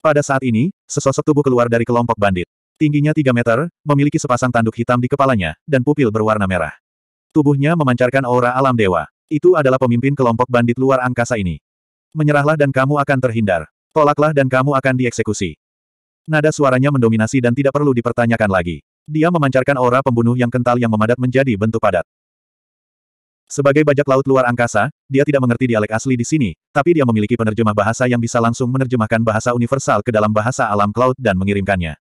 Pada saat ini, sesosok tubuh keluar dari kelompok bandit. Tingginya 3 meter, memiliki sepasang tanduk hitam di kepalanya, dan pupil berwarna merah. Tubuhnya memancarkan aura alam dewa. Itu adalah pemimpin kelompok bandit luar angkasa ini. Menyerahlah dan kamu akan terhindar. Tolaklah dan kamu akan dieksekusi. Nada suaranya mendominasi dan tidak perlu dipertanyakan lagi. Dia memancarkan aura pembunuh yang kental yang memadat menjadi bentuk padat. Sebagai bajak laut luar angkasa, dia tidak mengerti dialek asli di sini, tapi dia memiliki penerjemah bahasa yang bisa langsung menerjemahkan bahasa universal ke dalam bahasa alam cloud dan mengirimkannya.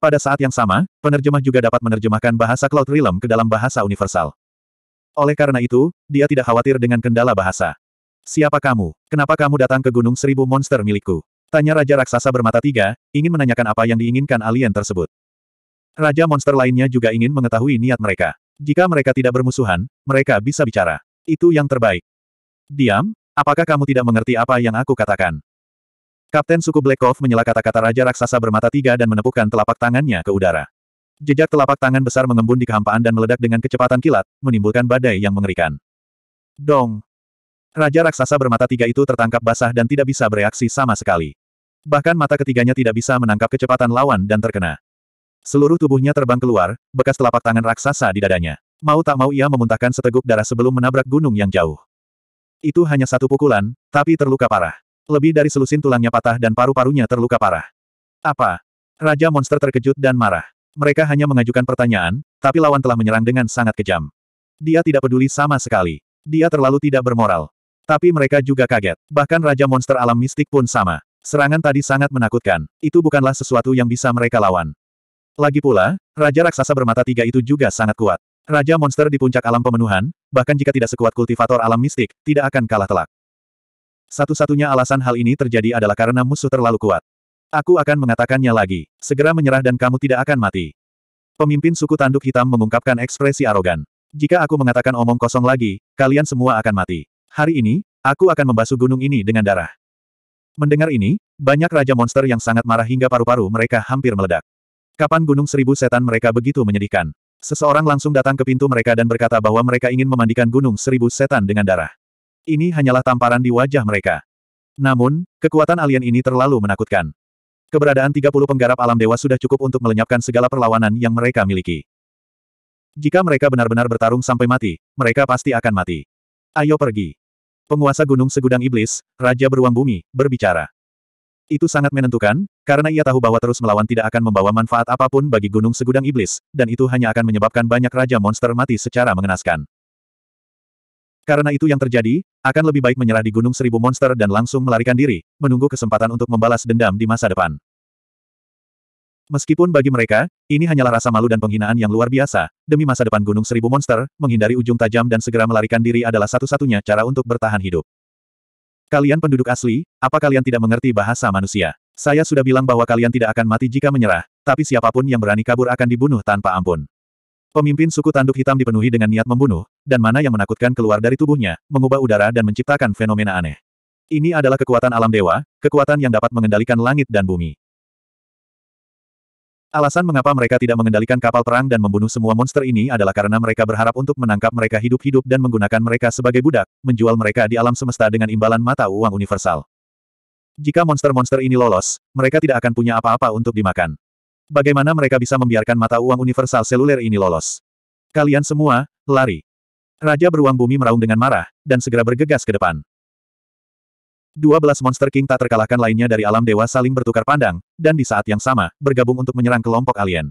Pada saat yang sama, penerjemah juga dapat menerjemahkan bahasa cloud realm ke dalam bahasa universal. Oleh karena itu, dia tidak khawatir dengan kendala bahasa. Siapa kamu? Kenapa kamu datang ke Gunung Seribu Monster milikku? Tanya Raja Raksasa bermata tiga, ingin menanyakan apa yang diinginkan alien tersebut. Raja monster lainnya juga ingin mengetahui niat mereka. Jika mereka tidak bermusuhan, mereka bisa bicara. Itu yang terbaik. Diam, apakah kamu tidak mengerti apa yang aku katakan? Kapten suku Blackov menyela kata-kata Raja Raksasa bermata tiga dan menepukkan telapak tangannya ke udara. Jejak telapak tangan besar mengembun di kehampaan dan meledak dengan kecepatan kilat, menimbulkan badai yang mengerikan. Dong! Raja Raksasa bermata tiga itu tertangkap basah dan tidak bisa bereaksi sama sekali. Bahkan mata ketiganya tidak bisa menangkap kecepatan lawan dan terkena. Seluruh tubuhnya terbang keluar, bekas telapak tangan raksasa di dadanya. Mau tak mau ia memuntahkan seteguk darah sebelum menabrak gunung yang jauh. Itu hanya satu pukulan, tapi terluka parah. Lebih dari selusin tulangnya patah dan paru-parunya terluka parah. Apa? Raja monster terkejut dan marah. Mereka hanya mengajukan pertanyaan, tapi lawan telah menyerang dengan sangat kejam. Dia tidak peduli sama sekali. Dia terlalu tidak bermoral. Tapi mereka juga kaget. Bahkan Raja Monster Alam Mistik pun sama. Serangan tadi sangat menakutkan. Itu bukanlah sesuatu yang bisa mereka lawan. Lagi pula, Raja Raksasa bermata tiga itu juga sangat kuat. Raja monster di puncak alam pemenuhan, bahkan jika tidak sekuat kultivator alam mistik, tidak akan kalah telak. Satu-satunya alasan hal ini terjadi adalah karena musuh terlalu kuat. Aku akan mengatakannya lagi, segera menyerah dan kamu tidak akan mati. Pemimpin suku tanduk hitam mengungkapkan ekspresi arogan. Jika aku mengatakan omong kosong lagi, kalian semua akan mati. Hari ini, aku akan membasuh gunung ini dengan darah. Mendengar ini, banyak raja monster yang sangat marah hingga paru-paru mereka hampir meledak. Kapan Gunung Seribu Setan mereka begitu menyedihkan? Seseorang langsung datang ke pintu mereka dan berkata bahwa mereka ingin memandikan Gunung Seribu Setan dengan darah. Ini hanyalah tamparan di wajah mereka. Namun, kekuatan alien ini terlalu menakutkan. Keberadaan 30 penggarap alam dewa sudah cukup untuk melenyapkan segala perlawanan yang mereka miliki. Jika mereka benar-benar bertarung sampai mati, mereka pasti akan mati. Ayo pergi. Penguasa Gunung Segudang Iblis, Raja Beruang Bumi, berbicara. Itu sangat menentukan, karena ia tahu bahwa terus melawan tidak akan membawa manfaat apapun bagi Gunung Segudang Iblis, dan itu hanya akan menyebabkan banyak raja monster mati secara mengenaskan. Karena itu yang terjadi, akan lebih baik menyerah di Gunung Seribu Monster dan langsung melarikan diri, menunggu kesempatan untuk membalas dendam di masa depan. Meskipun bagi mereka, ini hanyalah rasa malu dan penghinaan yang luar biasa, demi masa depan Gunung Seribu Monster, menghindari ujung tajam dan segera melarikan diri adalah satu-satunya cara untuk bertahan hidup. Kalian penduduk asli, apa kalian tidak mengerti bahasa manusia? Saya sudah bilang bahwa kalian tidak akan mati jika menyerah, tapi siapapun yang berani kabur akan dibunuh tanpa ampun. Pemimpin suku tanduk hitam dipenuhi dengan niat membunuh, dan mana yang menakutkan keluar dari tubuhnya, mengubah udara dan menciptakan fenomena aneh. Ini adalah kekuatan alam dewa, kekuatan yang dapat mengendalikan langit dan bumi. Alasan mengapa mereka tidak mengendalikan kapal perang dan membunuh semua monster ini adalah karena mereka berharap untuk menangkap mereka hidup-hidup dan menggunakan mereka sebagai budak, menjual mereka di alam semesta dengan imbalan mata uang universal. Jika monster-monster ini lolos, mereka tidak akan punya apa-apa untuk dimakan. Bagaimana mereka bisa membiarkan mata uang universal seluler ini lolos? Kalian semua, lari. Raja beruang bumi meraung dengan marah, dan segera bergegas ke depan. 12 monster king tak terkalahkan lainnya dari alam dewa saling bertukar pandang, dan di saat yang sama, bergabung untuk menyerang kelompok alien.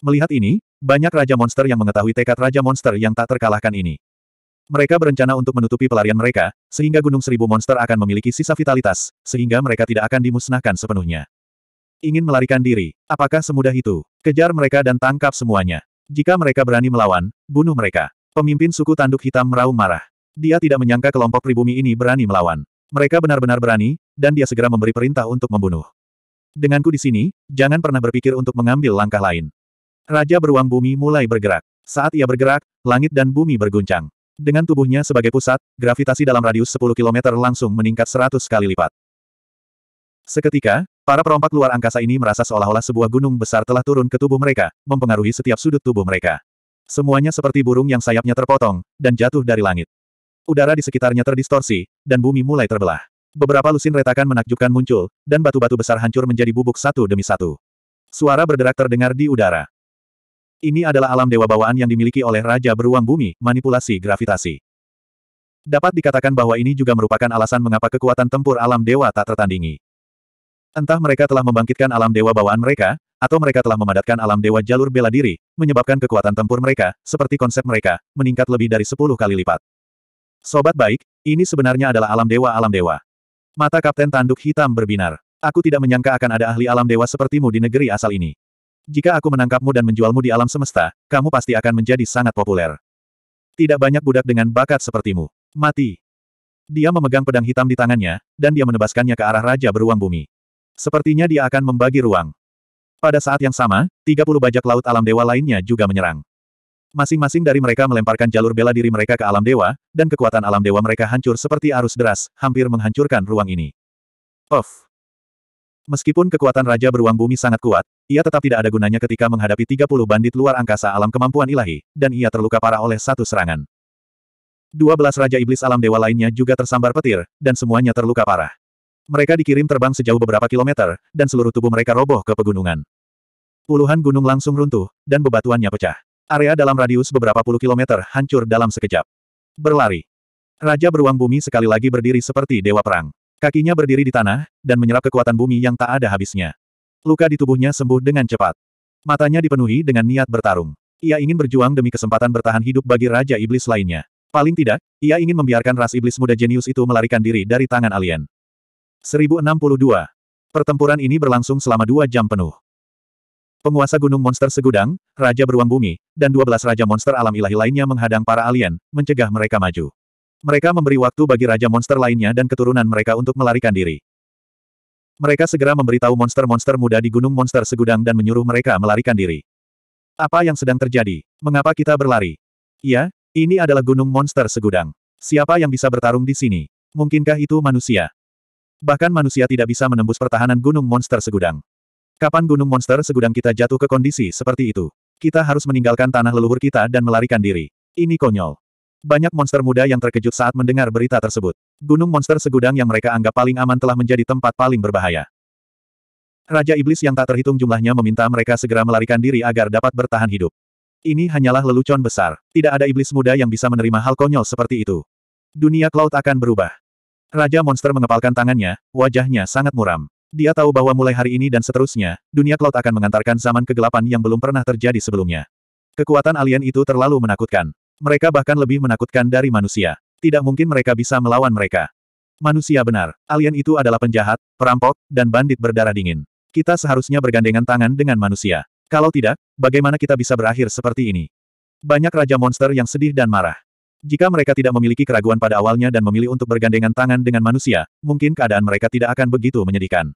Melihat ini, banyak raja monster yang mengetahui tekad raja monster yang tak terkalahkan ini. Mereka berencana untuk menutupi pelarian mereka, sehingga Gunung Seribu Monster akan memiliki sisa vitalitas, sehingga mereka tidak akan dimusnahkan sepenuhnya. Ingin melarikan diri, apakah semudah itu? Kejar mereka dan tangkap semuanya. Jika mereka berani melawan, bunuh mereka. Pemimpin suku Tanduk Hitam meraung marah. Dia tidak menyangka kelompok pribumi ini berani melawan. Mereka benar-benar berani, dan dia segera memberi perintah untuk membunuh. Denganku di sini, jangan pernah berpikir untuk mengambil langkah lain. Raja beruang bumi mulai bergerak. Saat ia bergerak, langit dan bumi berguncang. Dengan tubuhnya sebagai pusat, gravitasi dalam radius 10 km langsung meningkat 100 kali lipat. Seketika, para perompak luar angkasa ini merasa seolah-olah sebuah gunung besar telah turun ke tubuh mereka, mempengaruhi setiap sudut tubuh mereka. Semuanya seperti burung yang sayapnya terpotong, dan jatuh dari langit. Udara di sekitarnya terdistorsi, dan bumi mulai terbelah. Beberapa lusin retakan menakjubkan muncul, dan batu-batu besar hancur menjadi bubuk satu demi satu. Suara berderak terdengar di udara. Ini adalah alam dewa bawaan yang dimiliki oleh Raja Beruang Bumi, manipulasi gravitasi. Dapat dikatakan bahwa ini juga merupakan alasan mengapa kekuatan tempur alam dewa tak tertandingi. Entah mereka telah membangkitkan alam dewa bawaan mereka, atau mereka telah memadatkan alam dewa jalur bela diri, menyebabkan kekuatan tempur mereka, seperti konsep mereka, meningkat lebih dari 10 kali lipat. Sobat baik, ini sebenarnya adalah alam dewa alam dewa. Mata Kapten Tanduk Hitam berbinar. Aku tidak menyangka akan ada ahli alam dewa sepertimu di negeri asal ini. Jika aku menangkapmu dan menjualmu di alam semesta, kamu pasti akan menjadi sangat populer. Tidak banyak budak dengan bakat sepertimu. Mati. Dia memegang pedang hitam di tangannya, dan dia menebaskannya ke arah Raja Beruang Bumi. Sepertinya dia akan membagi ruang. Pada saat yang sama, 30 bajak laut alam dewa lainnya juga menyerang. Masing-masing dari mereka melemparkan jalur bela diri mereka ke alam dewa, dan kekuatan alam dewa mereka hancur seperti arus deras, hampir menghancurkan ruang ini. Of. Meskipun kekuatan Raja Beruang Bumi sangat kuat, ia tetap tidak ada gunanya ketika menghadapi 30 bandit luar angkasa alam kemampuan ilahi, dan ia terluka parah oleh satu serangan. 12 Raja Iblis alam dewa lainnya juga tersambar petir, dan semuanya terluka parah. Mereka dikirim terbang sejauh beberapa kilometer, dan seluruh tubuh mereka roboh ke pegunungan. Puluhan gunung langsung runtuh, dan bebatuannya pecah. Area dalam radius beberapa puluh kilometer hancur dalam sekejap. Berlari. Raja beruang bumi sekali lagi berdiri seperti dewa perang. Kakinya berdiri di tanah, dan menyerap kekuatan bumi yang tak ada habisnya. Luka di tubuhnya sembuh dengan cepat. Matanya dipenuhi dengan niat bertarung. Ia ingin berjuang demi kesempatan bertahan hidup bagi Raja Iblis lainnya. Paling tidak, ia ingin membiarkan ras iblis muda jenius itu melarikan diri dari tangan alien. 1062. Pertempuran ini berlangsung selama dua jam penuh. Penguasa gunung monster segudang, Raja Beruang Bumi, dan 12 Raja Monster Alam Ilahi lainnya menghadang para alien, mencegah mereka maju. Mereka memberi waktu bagi Raja Monster lainnya dan keturunan mereka untuk melarikan diri. Mereka segera memberitahu monster-monster muda di gunung monster segudang dan menyuruh mereka melarikan diri. Apa yang sedang terjadi? Mengapa kita berlari? Iya, ini adalah gunung monster segudang. Siapa yang bisa bertarung di sini? Mungkinkah itu manusia? Bahkan manusia tidak bisa menembus pertahanan gunung monster segudang. Kapan gunung monster segudang kita jatuh ke kondisi seperti itu? Kita harus meninggalkan tanah leluhur kita dan melarikan diri. Ini konyol. Banyak monster muda yang terkejut saat mendengar berita tersebut. Gunung monster segudang yang mereka anggap paling aman telah menjadi tempat paling berbahaya. Raja Iblis yang tak terhitung jumlahnya meminta mereka segera melarikan diri agar dapat bertahan hidup. Ini hanyalah lelucon besar. Tidak ada iblis muda yang bisa menerima hal konyol seperti itu. Dunia Cloud akan berubah. Raja monster mengepalkan tangannya, wajahnya sangat muram. Dia tahu bahwa mulai hari ini dan seterusnya, dunia cloud akan mengantarkan zaman kegelapan yang belum pernah terjadi sebelumnya. Kekuatan alien itu terlalu menakutkan. Mereka bahkan lebih menakutkan dari manusia. Tidak mungkin mereka bisa melawan mereka. Manusia benar, alien itu adalah penjahat, perampok, dan bandit berdarah dingin. Kita seharusnya bergandengan tangan dengan manusia. Kalau tidak, bagaimana kita bisa berakhir seperti ini? Banyak raja monster yang sedih dan marah. Jika mereka tidak memiliki keraguan pada awalnya dan memilih untuk bergandengan tangan dengan manusia, mungkin keadaan mereka tidak akan begitu menyedihkan.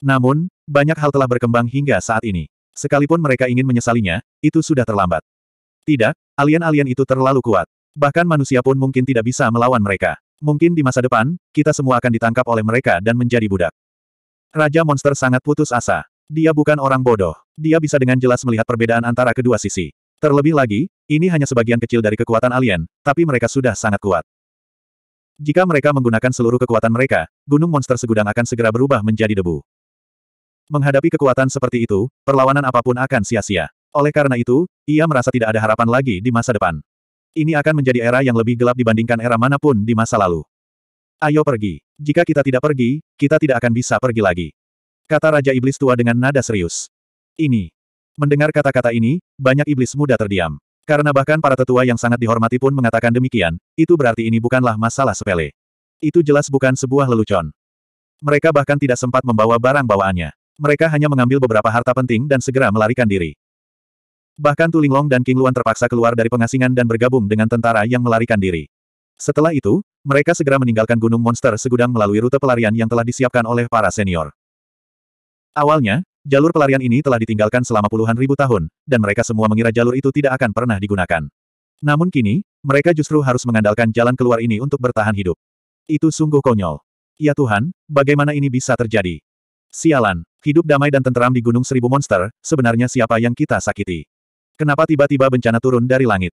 Namun, banyak hal telah berkembang hingga saat ini. Sekalipun mereka ingin menyesalinya, itu sudah terlambat. Tidak, alien-alien itu terlalu kuat. Bahkan manusia pun mungkin tidak bisa melawan mereka. Mungkin di masa depan, kita semua akan ditangkap oleh mereka dan menjadi budak. Raja Monster sangat putus asa. Dia bukan orang bodoh. Dia bisa dengan jelas melihat perbedaan antara kedua sisi. Terlebih lagi, ini hanya sebagian kecil dari kekuatan alien, tapi mereka sudah sangat kuat. Jika mereka menggunakan seluruh kekuatan mereka, gunung monster segudang akan segera berubah menjadi debu. Menghadapi kekuatan seperti itu, perlawanan apapun akan sia-sia. Oleh karena itu, ia merasa tidak ada harapan lagi di masa depan. Ini akan menjadi era yang lebih gelap dibandingkan era manapun di masa lalu. Ayo pergi. Jika kita tidak pergi, kita tidak akan bisa pergi lagi. Kata Raja Iblis Tua dengan nada serius. Ini Mendengar kata-kata ini, banyak iblis muda terdiam. Karena bahkan para tetua yang sangat dihormati pun mengatakan demikian, itu berarti ini bukanlah masalah sepele. Itu jelas bukan sebuah lelucon. Mereka bahkan tidak sempat membawa barang bawaannya. Mereka hanya mengambil beberapa harta penting dan segera melarikan diri. Bahkan Tulinglong dan King Luan terpaksa keluar dari pengasingan dan bergabung dengan tentara yang melarikan diri. Setelah itu, mereka segera meninggalkan Gunung Monster segudang melalui rute pelarian yang telah disiapkan oleh para senior. Awalnya, Jalur pelarian ini telah ditinggalkan selama puluhan ribu tahun, dan mereka semua mengira jalur itu tidak akan pernah digunakan. Namun kini, mereka justru harus mengandalkan jalan keluar ini untuk bertahan hidup. Itu sungguh konyol. Ya Tuhan, bagaimana ini bisa terjadi? Sialan, hidup damai dan tenteram di Gunung Seribu Monster, sebenarnya siapa yang kita sakiti? Kenapa tiba-tiba bencana turun dari langit?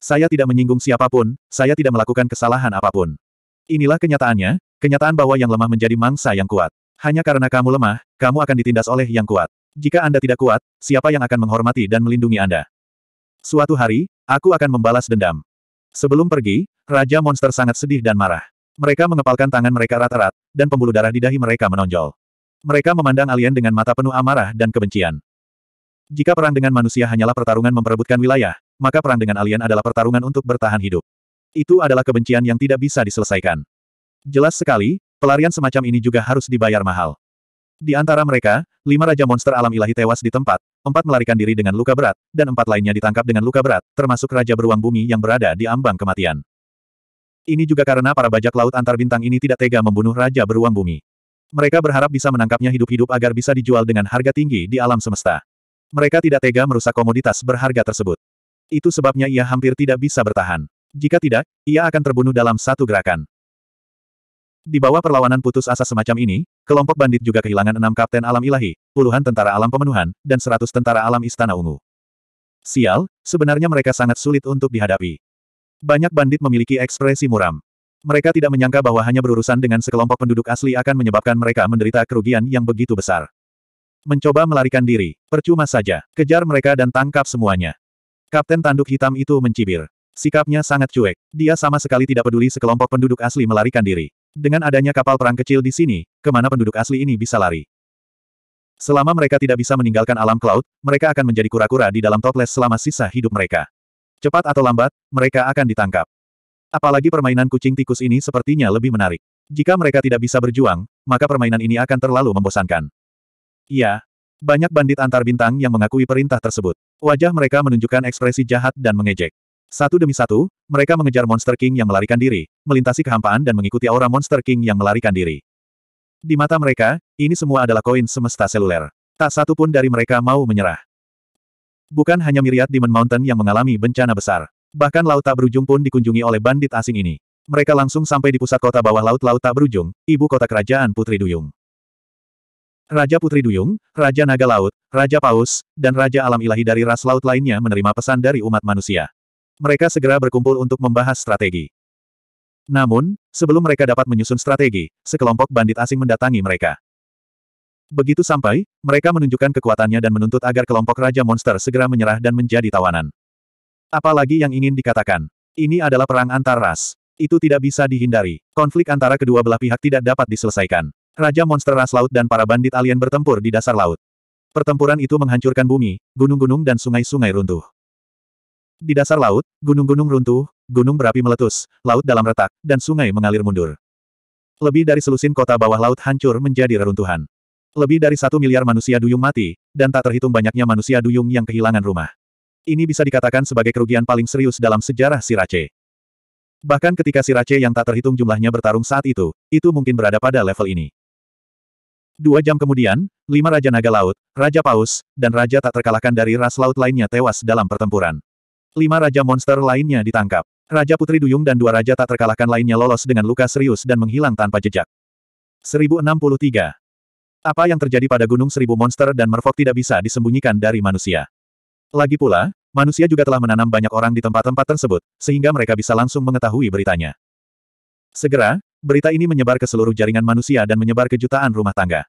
Saya tidak menyinggung siapapun, saya tidak melakukan kesalahan apapun. Inilah kenyataannya, kenyataan bahwa yang lemah menjadi mangsa yang kuat. Hanya karena kamu lemah, kamu akan ditindas oleh yang kuat. Jika Anda tidak kuat, siapa yang akan menghormati dan melindungi Anda? Suatu hari, aku akan membalas dendam. Sebelum pergi, Raja Monster sangat sedih dan marah. Mereka mengepalkan tangan mereka rata rata dan pembuluh darah di dahi mereka menonjol. Mereka memandang alien dengan mata penuh amarah dan kebencian. Jika perang dengan manusia hanyalah pertarungan memperebutkan wilayah, maka perang dengan alien adalah pertarungan untuk bertahan hidup. Itu adalah kebencian yang tidak bisa diselesaikan. Jelas sekali, Pelarian semacam ini juga harus dibayar mahal. Di antara mereka, lima raja monster alam ilahi tewas di tempat, empat melarikan diri dengan luka berat, dan empat lainnya ditangkap dengan luka berat, termasuk Raja Beruang Bumi yang berada di ambang kematian. Ini juga karena para bajak laut antar bintang ini tidak tega membunuh Raja Beruang Bumi. Mereka berharap bisa menangkapnya hidup-hidup agar bisa dijual dengan harga tinggi di alam semesta. Mereka tidak tega merusak komoditas berharga tersebut. Itu sebabnya ia hampir tidak bisa bertahan. Jika tidak, ia akan terbunuh dalam satu gerakan. Di bawah perlawanan putus asa semacam ini, kelompok bandit juga kehilangan enam kapten alam ilahi, puluhan tentara alam pemenuhan, dan seratus tentara alam istana ungu. Sial, sebenarnya mereka sangat sulit untuk dihadapi. Banyak bandit memiliki ekspresi muram. Mereka tidak menyangka bahwa hanya berurusan dengan sekelompok penduduk asli akan menyebabkan mereka menderita kerugian yang begitu besar. Mencoba melarikan diri, percuma saja, kejar mereka dan tangkap semuanya. Kapten Tanduk Hitam itu mencibir. Sikapnya sangat cuek, dia sama sekali tidak peduli sekelompok penduduk asli melarikan diri. Dengan adanya kapal perang kecil di sini, kemana penduduk asli ini bisa lari? Selama mereka tidak bisa meninggalkan alam cloud, mereka akan menjadi kura-kura di dalam toples selama sisa hidup mereka. Cepat atau lambat, mereka akan ditangkap. Apalagi permainan kucing tikus ini sepertinya lebih menarik. Jika mereka tidak bisa berjuang, maka permainan ini akan terlalu membosankan. Iya, banyak bandit antar bintang yang mengakui perintah tersebut. Wajah mereka menunjukkan ekspresi jahat dan mengejek. Satu demi satu, mereka mengejar Monster King yang melarikan diri, melintasi kehampaan dan mengikuti aura Monster King yang melarikan diri. Di mata mereka, ini semua adalah koin semesta seluler. Tak satu pun dari mereka mau menyerah. Bukan hanya Myriad Demon Mountain yang mengalami bencana besar. Bahkan laut tak berujung pun dikunjungi oleh bandit asing ini. Mereka langsung sampai di pusat kota bawah laut Laut Tak Berujung, ibu kota kerajaan Putri Duyung. Raja Putri Duyung, Raja Naga Laut, Raja Paus, dan Raja Alam Ilahi dari ras laut lainnya menerima pesan dari umat manusia mereka segera berkumpul untuk membahas strategi. Namun, sebelum mereka dapat menyusun strategi, sekelompok bandit asing mendatangi mereka. Begitu sampai, mereka menunjukkan kekuatannya dan menuntut agar kelompok Raja Monster segera menyerah dan menjadi tawanan. Apalagi yang ingin dikatakan. Ini adalah perang antar ras. Itu tidak bisa dihindari. Konflik antara kedua belah pihak tidak dapat diselesaikan. Raja Monster Ras Laut dan para bandit alien bertempur di dasar laut. Pertempuran itu menghancurkan bumi, gunung-gunung dan sungai-sungai runtuh. Di dasar laut, gunung-gunung runtuh, gunung berapi meletus, laut dalam retak, dan sungai mengalir mundur. Lebih dari selusin kota bawah laut hancur menjadi reruntuhan. Lebih dari satu miliar manusia duyung mati, dan tak terhitung banyaknya manusia duyung yang kehilangan rumah. Ini bisa dikatakan sebagai kerugian paling serius dalam sejarah Sirace. Bahkan ketika Sirace yang tak terhitung jumlahnya bertarung saat itu, itu mungkin berada pada level ini. Dua jam kemudian, lima Raja Naga Laut, Raja Paus, dan Raja tak terkalahkan dari ras laut lainnya tewas dalam pertempuran. Lima raja monster lainnya ditangkap. Raja Putri Duyung dan dua raja tak terkalahkan lainnya lolos dengan luka serius dan menghilang tanpa jejak. 1063. Apa yang terjadi pada Gunung Seribu Monster dan Merfok tidak bisa disembunyikan dari manusia. Lagi pula, manusia juga telah menanam banyak orang di tempat-tempat tersebut, sehingga mereka bisa langsung mengetahui beritanya. Segera, berita ini menyebar ke seluruh jaringan manusia dan menyebar ke jutaan rumah tangga.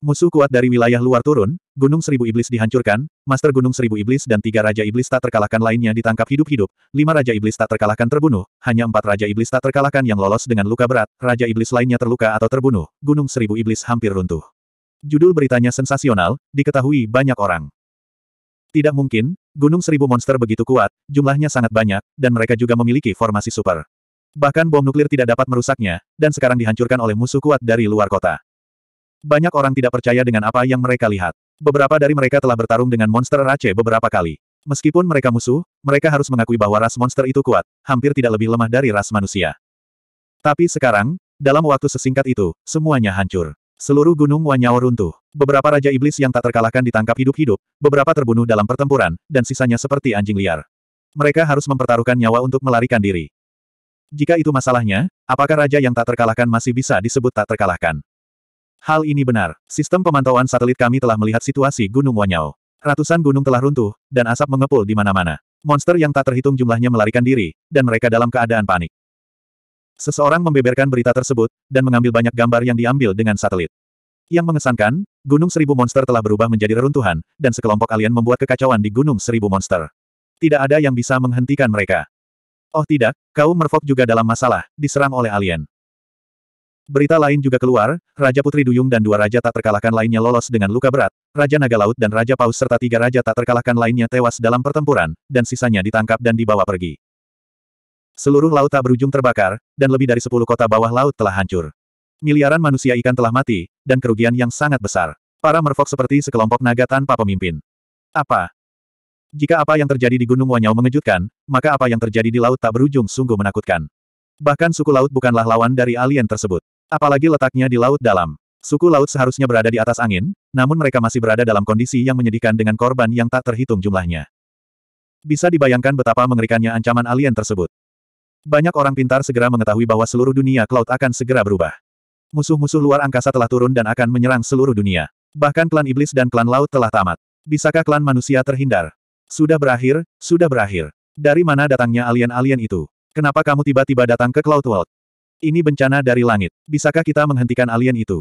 Musuh kuat dari wilayah luar turun, Gunung Seribu Iblis dihancurkan, Master Gunung Seribu Iblis dan tiga Raja Iblis tak terkalahkan lainnya ditangkap hidup-hidup, lima Raja Iblis tak terkalahkan terbunuh, hanya empat Raja Iblis tak terkalahkan yang lolos dengan luka berat, Raja Iblis lainnya terluka atau terbunuh, Gunung Seribu Iblis hampir runtuh. Judul beritanya sensasional, diketahui banyak orang. Tidak mungkin, Gunung Seribu Monster begitu kuat, jumlahnya sangat banyak, dan mereka juga memiliki formasi super. Bahkan bom nuklir tidak dapat merusaknya, dan sekarang dihancurkan oleh musuh kuat dari luar kota. Banyak orang tidak percaya dengan apa yang mereka lihat. Beberapa dari mereka telah bertarung dengan monster Rache beberapa kali. Meskipun mereka musuh, mereka harus mengakui bahwa ras monster itu kuat, hampir tidak lebih lemah dari ras manusia. Tapi sekarang, dalam waktu sesingkat itu, semuanya hancur. Seluruh gunung Wanyao runtuh. Beberapa raja iblis yang tak terkalahkan ditangkap hidup-hidup, beberapa terbunuh dalam pertempuran, dan sisanya seperti anjing liar. Mereka harus mempertaruhkan nyawa untuk melarikan diri. Jika itu masalahnya, apakah raja yang tak terkalahkan masih bisa disebut tak terkalahkan? Hal ini benar. Sistem pemantauan satelit kami telah melihat situasi Gunung Wanyao. Ratusan gunung telah runtuh, dan asap mengepul di mana-mana. Monster yang tak terhitung jumlahnya melarikan diri, dan mereka dalam keadaan panik. Seseorang membeberkan berita tersebut, dan mengambil banyak gambar yang diambil dengan satelit. Yang mengesankan, Gunung Seribu Monster telah berubah menjadi reruntuhan, dan sekelompok alien membuat kekacauan di Gunung Seribu Monster. Tidak ada yang bisa menghentikan mereka. Oh tidak, kaum Merfok juga dalam masalah, diserang oleh alien. Berita lain juga keluar, Raja Putri Duyung dan dua raja tak terkalahkan lainnya lolos dengan luka berat, Raja Naga Laut dan Raja Paus serta tiga raja tak terkalahkan lainnya tewas dalam pertempuran, dan sisanya ditangkap dan dibawa pergi. Seluruh laut tak berujung terbakar, dan lebih dari sepuluh kota bawah laut telah hancur. Miliaran manusia ikan telah mati, dan kerugian yang sangat besar. Para merfok seperti sekelompok naga tanpa pemimpin. Apa? Jika apa yang terjadi di Gunung Wanyau mengejutkan, maka apa yang terjadi di laut tak berujung sungguh menakutkan. Bahkan suku laut bukanlah lawan dari alien tersebut. Apalagi letaknya di laut dalam. Suku laut seharusnya berada di atas angin, namun mereka masih berada dalam kondisi yang menyedihkan dengan korban yang tak terhitung jumlahnya. Bisa dibayangkan betapa mengerikannya ancaman alien tersebut. Banyak orang pintar segera mengetahui bahwa seluruh dunia Cloud akan segera berubah. Musuh-musuh luar angkasa telah turun dan akan menyerang seluruh dunia. Bahkan klan iblis dan klan laut telah tamat. Bisakah klan manusia terhindar? Sudah berakhir, sudah berakhir. Dari mana datangnya alien-alien itu? Kenapa kamu tiba-tiba datang ke Cloud World? Ini bencana dari langit. Bisakah kita menghentikan alien itu?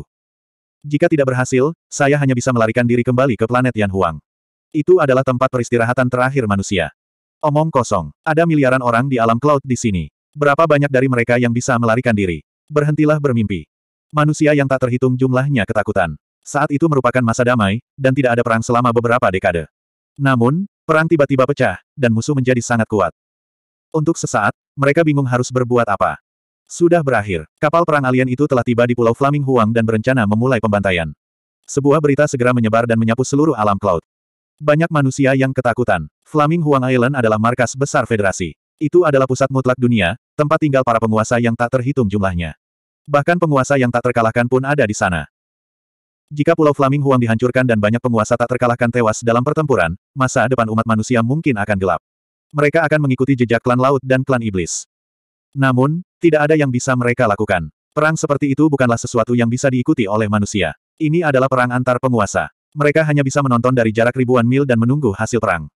Jika tidak berhasil, saya hanya bisa melarikan diri kembali ke planet Yan Huang. Itu adalah tempat peristirahatan terakhir manusia. Omong kosong. Ada miliaran orang di alam cloud di sini. Berapa banyak dari mereka yang bisa melarikan diri? Berhentilah bermimpi. Manusia yang tak terhitung jumlahnya ketakutan. Saat itu merupakan masa damai, dan tidak ada perang selama beberapa dekade. Namun, perang tiba-tiba pecah, dan musuh menjadi sangat kuat. Untuk sesaat, mereka bingung harus berbuat apa. Sudah berakhir. Kapal perang alien itu telah tiba di Pulau Flaming Huang dan berencana memulai pembantaian. Sebuah berita segera menyebar dan menyapu seluruh alam cloud. Banyak manusia yang ketakutan. Flaming Huang Island adalah markas besar federasi. Itu adalah pusat mutlak dunia, tempat tinggal para penguasa yang tak terhitung jumlahnya. Bahkan penguasa yang tak terkalahkan pun ada di sana. Jika Pulau Flaming Huang dihancurkan dan banyak penguasa tak terkalahkan tewas dalam pertempuran, masa depan umat manusia mungkin akan gelap. Mereka akan mengikuti jejak klan laut dan klan iblis. Namun, tidak ada yang bisa mereka lakukan. Perang seperti itu bukanlah sesuatu yang bisa diikuti oleh manusia. Ini adalah perang antar penguasa. Mereka hanya bisa menonton dari jarak ribuan mil dan menunggu hasil perang.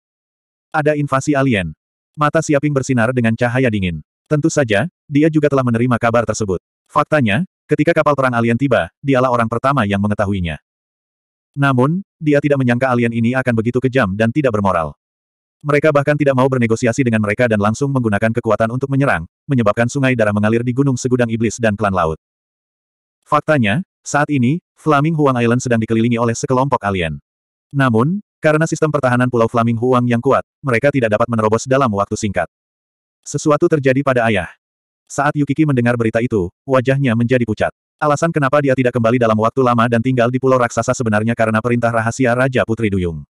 Ada invasi alien. Mata Siaping bersinar dengan cahaya dingin. Tentu saja, dia juga telah menerima kabar tersebut. Faktanya, ketika kapal perang alien tiba, dialah orang pertama yang mengetahuinya. Namun, dia tidak menyangka alien ini akan begitu kejam dan tidak bermoral. Mereka bahkan tidak mau bernegosiasi dengan mereka dan langsung menggunakan kekuatan untuk menyerang, menyebabkan sungai darah mengalir di Gunung Segudang Iblis dan Klan Laut. Faktanya, saat ini, Flaming Huang Island sedang dikelilingi oleh sekelompok alien. Namun, karena sistem pertahanan Pulau Flaming Huang yang kuat, mereka tidak dapat menerobos dalam waktu singkat. Sesuatu terjadi pada ayah. Saat Yukiki mendengar berita itu, wajahnya menjadi pucat. Alasan kenapa dia tidak kembali dalam waktu lama dan tinggal di Pulau Raksasa sebenarnya karena perintah rahasia Raja Putri Duyung.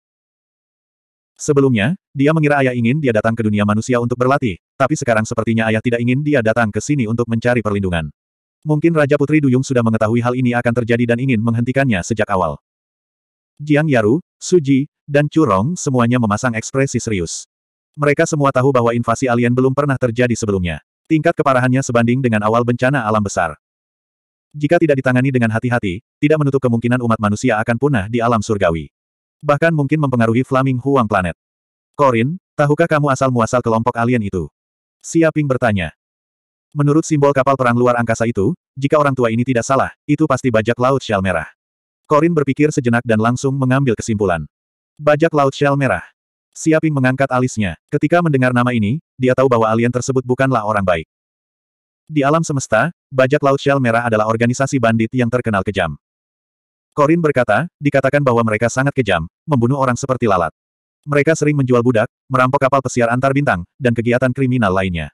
Sebelumnya, dia mengira ayah ingin dia datang ke dunia manusia untuk berlatih, tapi sekarang sepertinya ayah tidak ingin dia datang ke sini untuk mencari perlindungan. Mungkin Raja Putri Duyung sudah mengetahui hal ini akan terjadi dan ingin menghentikannya sejak awal. Jiang Yaru, Suji, dan Curong semuanya memasang ekspresi serius. Mereka semua tahu bahwa invasi alien belum pernah terjadi sebelumnya. Tingkat keparahannya sebanding dengan awal bencana alam besar. Jika tidak ditangani dengan hati-hati, tidak menutup kemungkinan umat manusia akan punah di alam surgawi bahkan mungkin mempengaruhi Flaming Huang planet. Korin, tahukah kamu asal-muasal kelompok alien itu? Siaping bertanya. Menurut simbol kapal perang luar angkasa itu, jika orang tua ini tidak salah, itu pasti bajak laut shell merah. Korin berpikir sejenak dan langsung mengambil kesimpulan. Bajak laut shell merah. Siaping mengangkat alisnya. Ketika mendengar nama ini, dia tahu bahwa alien tersebut bukanlah orang baik. Di alam semesta, bajak laut shell merah adalah organisasi bandit yang terkenal kejam. Korin berkata, dikatakan bahwa mereka sangat kejam, membunuh orang seperti lalat. Mereka sering menjual budak, merampok kapal pesiar antar bintang, dan kegiatan kriminal lainnya.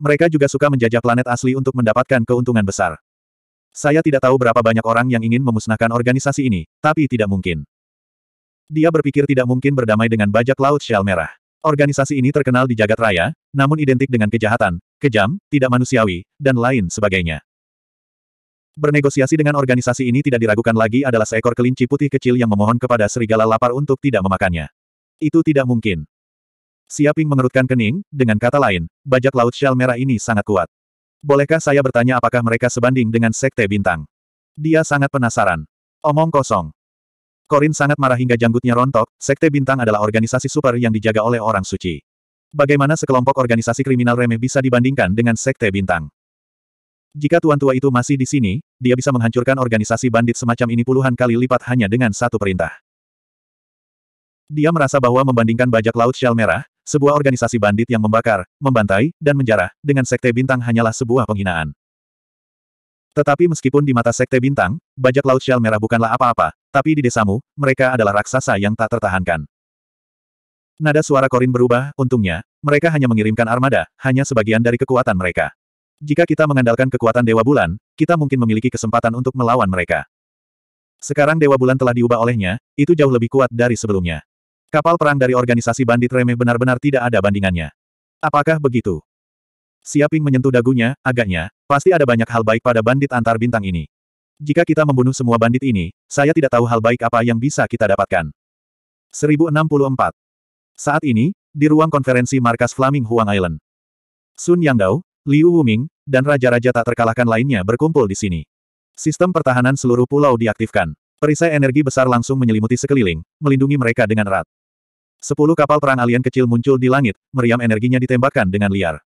Mereka juga suka menjajah planet asli untuk mendapatkan keuntungan besar. Saya tidak tahu berapa banyak orang yang ingin memusnahkan organisasi ini, tapi tidak mungkin. Dia berpikir tidak mungkin berdamai dengan bajak laut Shell Merah. Organisasi ini terkenal di jagat raya, namun identik dengan kejahatan, kejam, tidak manusiawi, dan lain sebagainya. Bernegosiasi dengan organisasi ini tidak diragukan lagi adalah seekor kelinci putih kecil yang memohon kepada serigala lapar untuk tidak memakannya. Itu tidak mungkin. Siaping mengerutkan kening, dengan kata lain, bajak laut shell merah ini sangat kuat. Bolehkah saya bertanya apakah mereka sebanding dengan sekte bintang? Dia sangat penasaran. Omong kosong. Korin sangat marah hingga janggutnya rontok, sekte bintang adalah organisasi super yang dijaga oleh orang suci. Bagaimana sekelompok organisasi kriminal remeh bisa dibandingkan dengan sekte bintang? Jika tuan tua itu masih di sini, dia bisa menghancurkan organisasi bandit semacam ini puluhan kali lipat hanya dengan satu perintah. Dia merasa bahwa membandingkan bajak laut Shell Merah, sebuah organisasi bandit yang membakar, membantai, dan menjarah, dengan Sekte Bintang hanyalah sebuah penghinaan. Tetapi meskipun di mata Sekte Bintang, bajak laut Shell Merah bukanlah apa-apa, tapi di desamu, mereka adalah raksasa yang tak tertahankan. Nada suara Korin berubah, untungnya, mereka hanya mengirimkan armada, hanya sebagian dari kekuatan mereka. Jika kita mengandalkan kekuatan Dewa Bulan, kita mungkin memiliki kesempatan untuk melawan mereka. Sekarang Dewa Bulan telah diubah olehnya, itu jauh lebih kuat dari sebelumnya. Kapal perang dari organisasi bandit remeh benar-benar tidak ada bandingannya. Apakah begitu? Siaping menyentuh dagunya, agaknya, pasti ada banyak hal baik pada bandit antar bintang ini. Jika kita membunuh semua bandit ini, saya tidak tahu hal baik apa yang bisa kita dapatkan. 1064. Saat ini, di ruang konferensi markas Flaming Huang Island. Sun Yang Dao, Liu Wuming, dan raja-raja tak terkalahkan lainnya berkumpul di sini. Sistem pertahanan seluruh pulau diaktifkan. Perisai energi besar langsung menyelimuti sekeliling, melindungi mereka dengan erat. Sepuluh kapal perang alien kecil muncul di langit, meriam energinya ditembakkan dengan liar.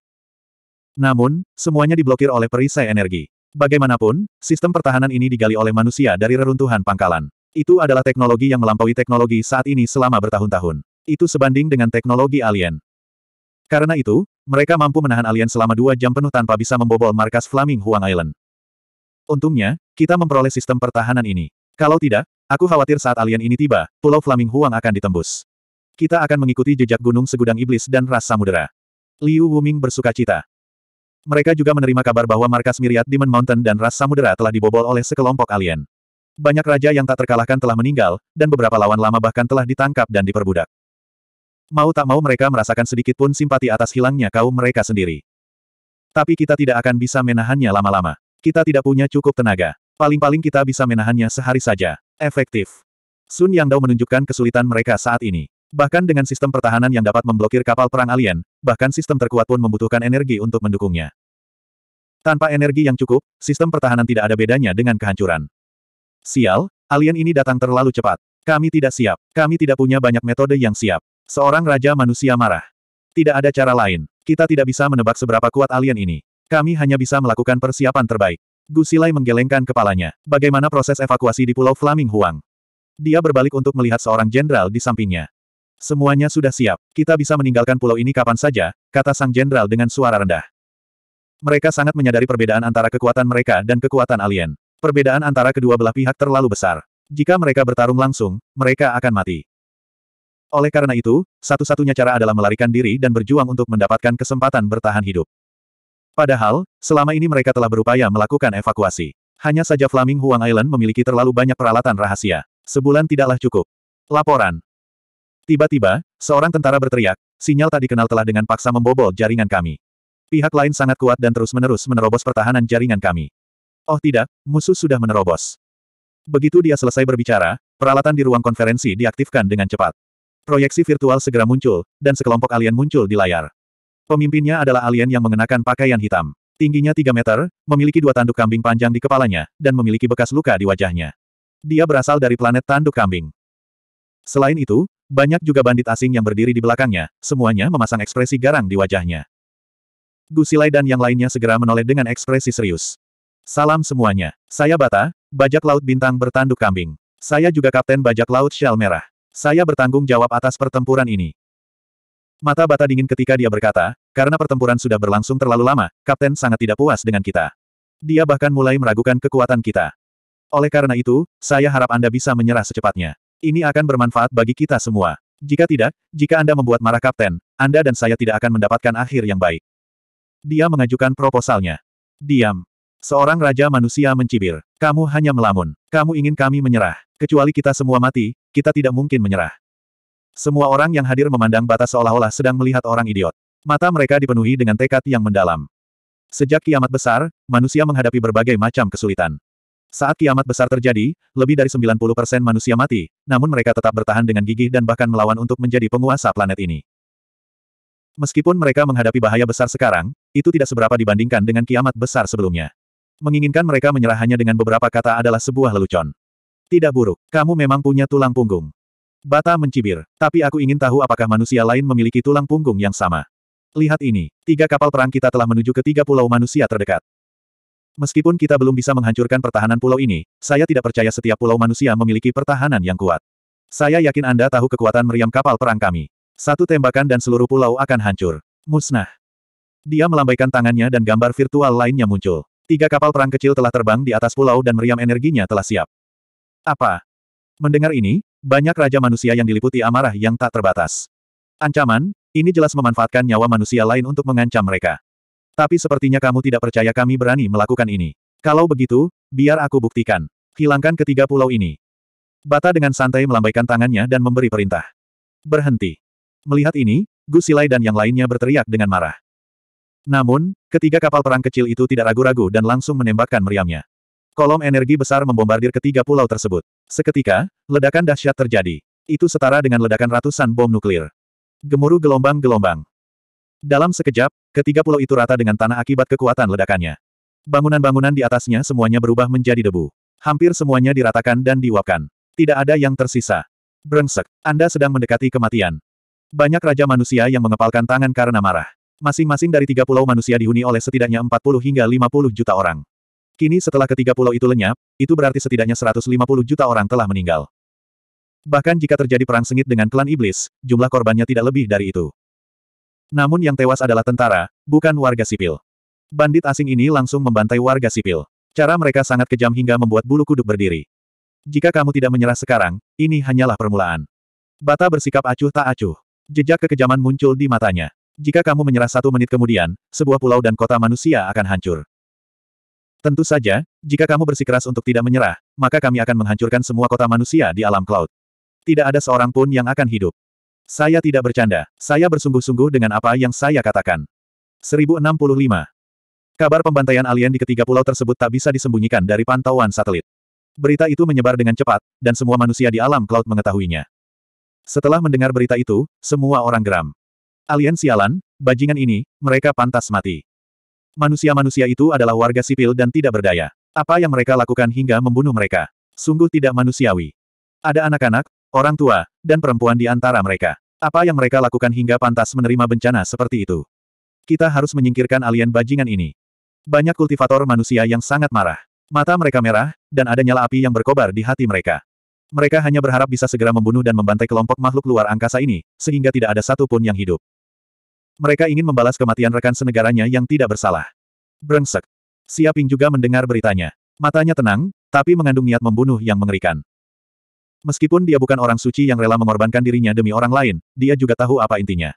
Namun, semuanya diblokir oleh perisai energi. Bagaimanapun, sistem pertahanan ini digali oleh manusia dari reruntuhan pangkalan. Itu adalah teknologi yang melampaui teknologi saat ini selama bertahun-tahun. Itu sebanding dengan teknologi alien. Karena itu, mereka mampu menahan alien selama dua jam penuh tanpa bisa membobol markas Flaming Huang Island. Untungnya, kita memperoleh sistem pertahanan ini. Kalau tidak, aku khawatir saat alien ini tiba, Pulau Flaming Huang akan ditembus. Kita akan mengikuti jejak gunung segudang iblis dan ras samudera. Liu Wuming bersuka cita. Mereka juga menerima kabar bahwa markas Miriat Demon Mountain dan ras samudera telah dibobol oleh sekelompok alien. Banyak raja yang tak terkalahkan telah meninggal, dan beberapa lawan lama bahkan telah ditangkap dan diperbudak. Mau tak mau mereka merasakan sedikit pun simpati atas hilangnya kaum mereka sendiri. Tapi kita tidak akan bisa menahannya lama-lama. Kita tidak punya cukup tenaga. Paling-paling kita bisa menahannya sehari saja. Efektif. Sun Yang Dao menunjukkan kesulitan mereka saat ini. Bahkan dengan sistem pertahanan yang dapat memblokir kapal perang alien, bahkan sistem terkuat pun membutuhkan energi untuk mendukungnya. Tanpa energi yang cukup, sistem pertahanan tidak ada bedanya dengan kehancuran. Sial, alien ini datang terlalu cepat. Kami tidak siap. Kami tidak punya banyak metode yang siap. Seorang raja manusia marah. Tidak ada cara lain. Kita tidak bisa menebak seberapa kuat alien ini. Kami hanya bisa melakukan persiapan terbaik. Gusilai menggelengkan kepalanya. Bagaimana proses evakuasi di Pulau Flaming Huang? Dia berbalik untuk melihat seorang jenderal di sampingnya. Semuanya sudah siap. Kita bisa meninggalkan pulau ini kapan saja, kata sang jenderal dengan suara rendah. Mereka sangat menyadari perbedaan antara kekuatan mereka dan kekuatan alien. Perbedaan antara kedua belah pihak terlalu besar. Jika mereka bertarung langsung, mereka akan mati. Oleh karena itu, satu-satunya cara adalah melarikan diri dan berjuang untuk mendapatkan kesempatan bertahan hidup. Padahal, selama ini mereka telah berupaya melakukan evakuasi. Hanya saja Flaming Huang Island memiliki terlalu banyak peralatan rahasia. Sebulan tidaklah cukup. Laporan. Tiba-tiba, seorang tentara berteriak, sinyal tak dikenal telah dengan paksa membobol jaringan kami. Pihak lain sangat kuat dan terus-menerus menerobos pertahanan jaringan kami. Oh tidak, musuh sudah menerobos. Begitu dia selesai berbicara, peralatan di ruang konferensi diaktifkan dengan cepat. Proyeksi virtual segera muncul, dan sekelompok alien muncul di layar. Pemimpinnya adalah alien yang mengenakan pakaian hitam. Tingginya 3 meter, memiliki dua tanduk kambing panjang di kepalanya, dan memiliki bekas luka di wajahnya. Dia berasal dari planet tanduk kambing. Selain itu, banyak juga bandit asing yang berdiri di belakangnya, semuanya memasang ekspresi garang di wajahnya. Gusilai dan yang lainnya segera menoleh dengan ekspresi serius. Salam semuanya. Saya Bata, bajak laut bintang bertanduk kambing. Saya juga Kapten Bajak Laut Shell Merah. Saya bertanggung jawab atas pertempuran ini. Mata bata dingin ketika dia berkata, karena pertempuran sudah berlangsung terlalu lama, Kapten sangat tidak puas dengan kita. Dia bahkan mulai meragukan kekuatan kita. Oleh karena itu, saya harap Anda bisa menyerah secepatnya. Ini akan bermanfaat bagi kita semua. Jika tidak, jika Anda membuat marah Kapten, Anda dan saya tidak akan mendapatkan akhir yang baik. Dia mengajukan proposalnya. Diam. Seorang raja manusia mencibir. Kamu hanya melamun. Kamu ingin kami menyerah. Kecuali kita semua mati, kita tidak mungkin menyerah. Semua orang yang hadir memandang batas seolah-olah sedang melihat orang idiot. Mata mereka dipenuhi dengan tekad yang mendalam. Sejak kiamat besar, manusia menghadapi berbagai macam kesulitan. Saat kiamat besar terjadi, lebih dari 90% manusia mati, namun mereka tetap bertahan dengan gigih dan bahkan melawan untuk menjadi penguasa planet ini. Meskipun mereka menghadapi bahaya besar sekarang, itu tidak seberapa dibandingkan dengan kiamat besar sebelumnya. Menginginkan mereka menyerah hanya dengan beberapa kata adalah sebuah lelucon. Tidak buruk. Kamu memang punya tulang punggung. Bata mencibir. Tapi aku ingin tahu apakah manusia lain memiliki tulang punggung yang sama. Lihat ini. Tiga kapal perang kita telah menuju ke tiga pulau manusia terdekat. Meskipun kita belum bisa menghancurkan pertahanan pulau ini, saya tidak percaya setiap pulau manusia memiliki pertahanan yang kuat. Saya yakin Anda tahu kekuatan meriam kapal perang kami. Satu tembakan dan seluruh pulau akan hancur. Musnah. Dia melambaikan tangannya dan gambar virtual lainnya muncul. Tiga kapal perang kecil telah terbang di atas pulau dan meriam energinya telah siap. Apa? Mendengar ini, banyak raja manusia yang diliputi amarah yang tak terbatas. Ancaman, ini jelas memanfaatkan nyawa manusia lain untuk mengancam mereka. Tapi sepertinya kamu tidak percaya kami berani melakukan ini. Kalau begitu, biar aku buktikan. Hilangkan ketiga pulau ini. Bata dengan santai melambaikan tangannya dan memberi perintah. Berhenti. Melihat ini, Gusilai dan yang lainnya berteriak dengan marah. Namun, ketiga kapal perang kecil itu tidak ragu-ragu dan langsung menembakkan meriamnya. Kolom energi besar membombardir ketiga pulau tersebut. Seketika, ledakan dahsyat terjadi. Itu setara dengan ledakan ratusan bom nuklir. Gemuruh gelombang-gelombang. Dalam sekejap, ketiga pulau itu rata dengan tanah akibat kekuatan ledakannya. Bangunan-bangunan di atasnya semuanya berubah menjadi debu. Hampir semuanya diratakan dan diuapkan. Tidak ada yang tersisa. Brengsek, Anda sedang mendekati kematian. Banyak raja manusia yang mengepalkan tangan karena marah. Masing-masing dari tiga pulau manusia dihuni oleh setidaknya 40 hingga 50 juta orang. Kini setelah ketiga pulau itu lenyap, itu berarti setidaknya 150 juta orang telah meninggal. Bahkan jika terjadi perang sengit dengan klan iblis, jumlah korbannya tidak lebih dari itu. Namun yang tewas adalah tentara, bukan warga sipil. Bandit asing ini langsung membantai warga sipil. Cara mereka sangat kejam hingga membuat bulu kuduk berdiri. Jika kamu tidak menyerah sekarang, ini hanyalah permulaan. Bata bersikap acuh tak acuh. Jejak kekejaman muncul di matanya. Jika kamu menyerah satu menit kemudian, sebuah pulau dan kota manusia akan hancur. Tentu saja, jika kamu bersikeras untuk tidak menyerah, maka kami akan menghancurkan semua kota manusia di alam cloud. Tidak ada seorang pun yang akan hidup. Saya tidak bercanda, saya bersungguh-sungguh dengan apa yang saya katakan. 1065. Kabar pembantaian alien di ketiga pulau tersebut tak bisa disembunyikan dari pantauan satelit. Berita itu menyebar dengan cepat, dan semua manusia di alam cloud mengetahuinya. Setelah mendengar berita itu, semua orang geram. Alien sialan, bajingan ini, mereka pantas mati. Manusia-manusia itu adalah warga sipil dan tidak berdaya. Apa yang mereka lakukan hingga membunuh mereka? Sungguh tidak manusiawi. Ada anak-anak, orang tua, dan perempuan di antara mereka. Apa yang mereka lakukan hingga pantas menerima bencana seperti itu? Kita harus menyingkirkan alien bajingan ini. Banyak kultivator manusia yang sangat marah. Mata mereka merah, dan ada nyala api yang berkobar di hati mereka. Mereka hanya berharap bisa segera membunuh dan membantai kelompok makhluk luar angkasa ini, sehingga tidak ada satupun yang hidup. Mereka ingin membalas kematian rekan senegaranya yang tidak bersalah. Brengsek. Siaping juga mendengar beritanya. Matanya tenang, tapi mengandung niat membunuh yang mengerikan. Meskipun dia bukan orang suci yang rela mengorbankan dirinya demi orang lain, dia juga tahu apa intinya.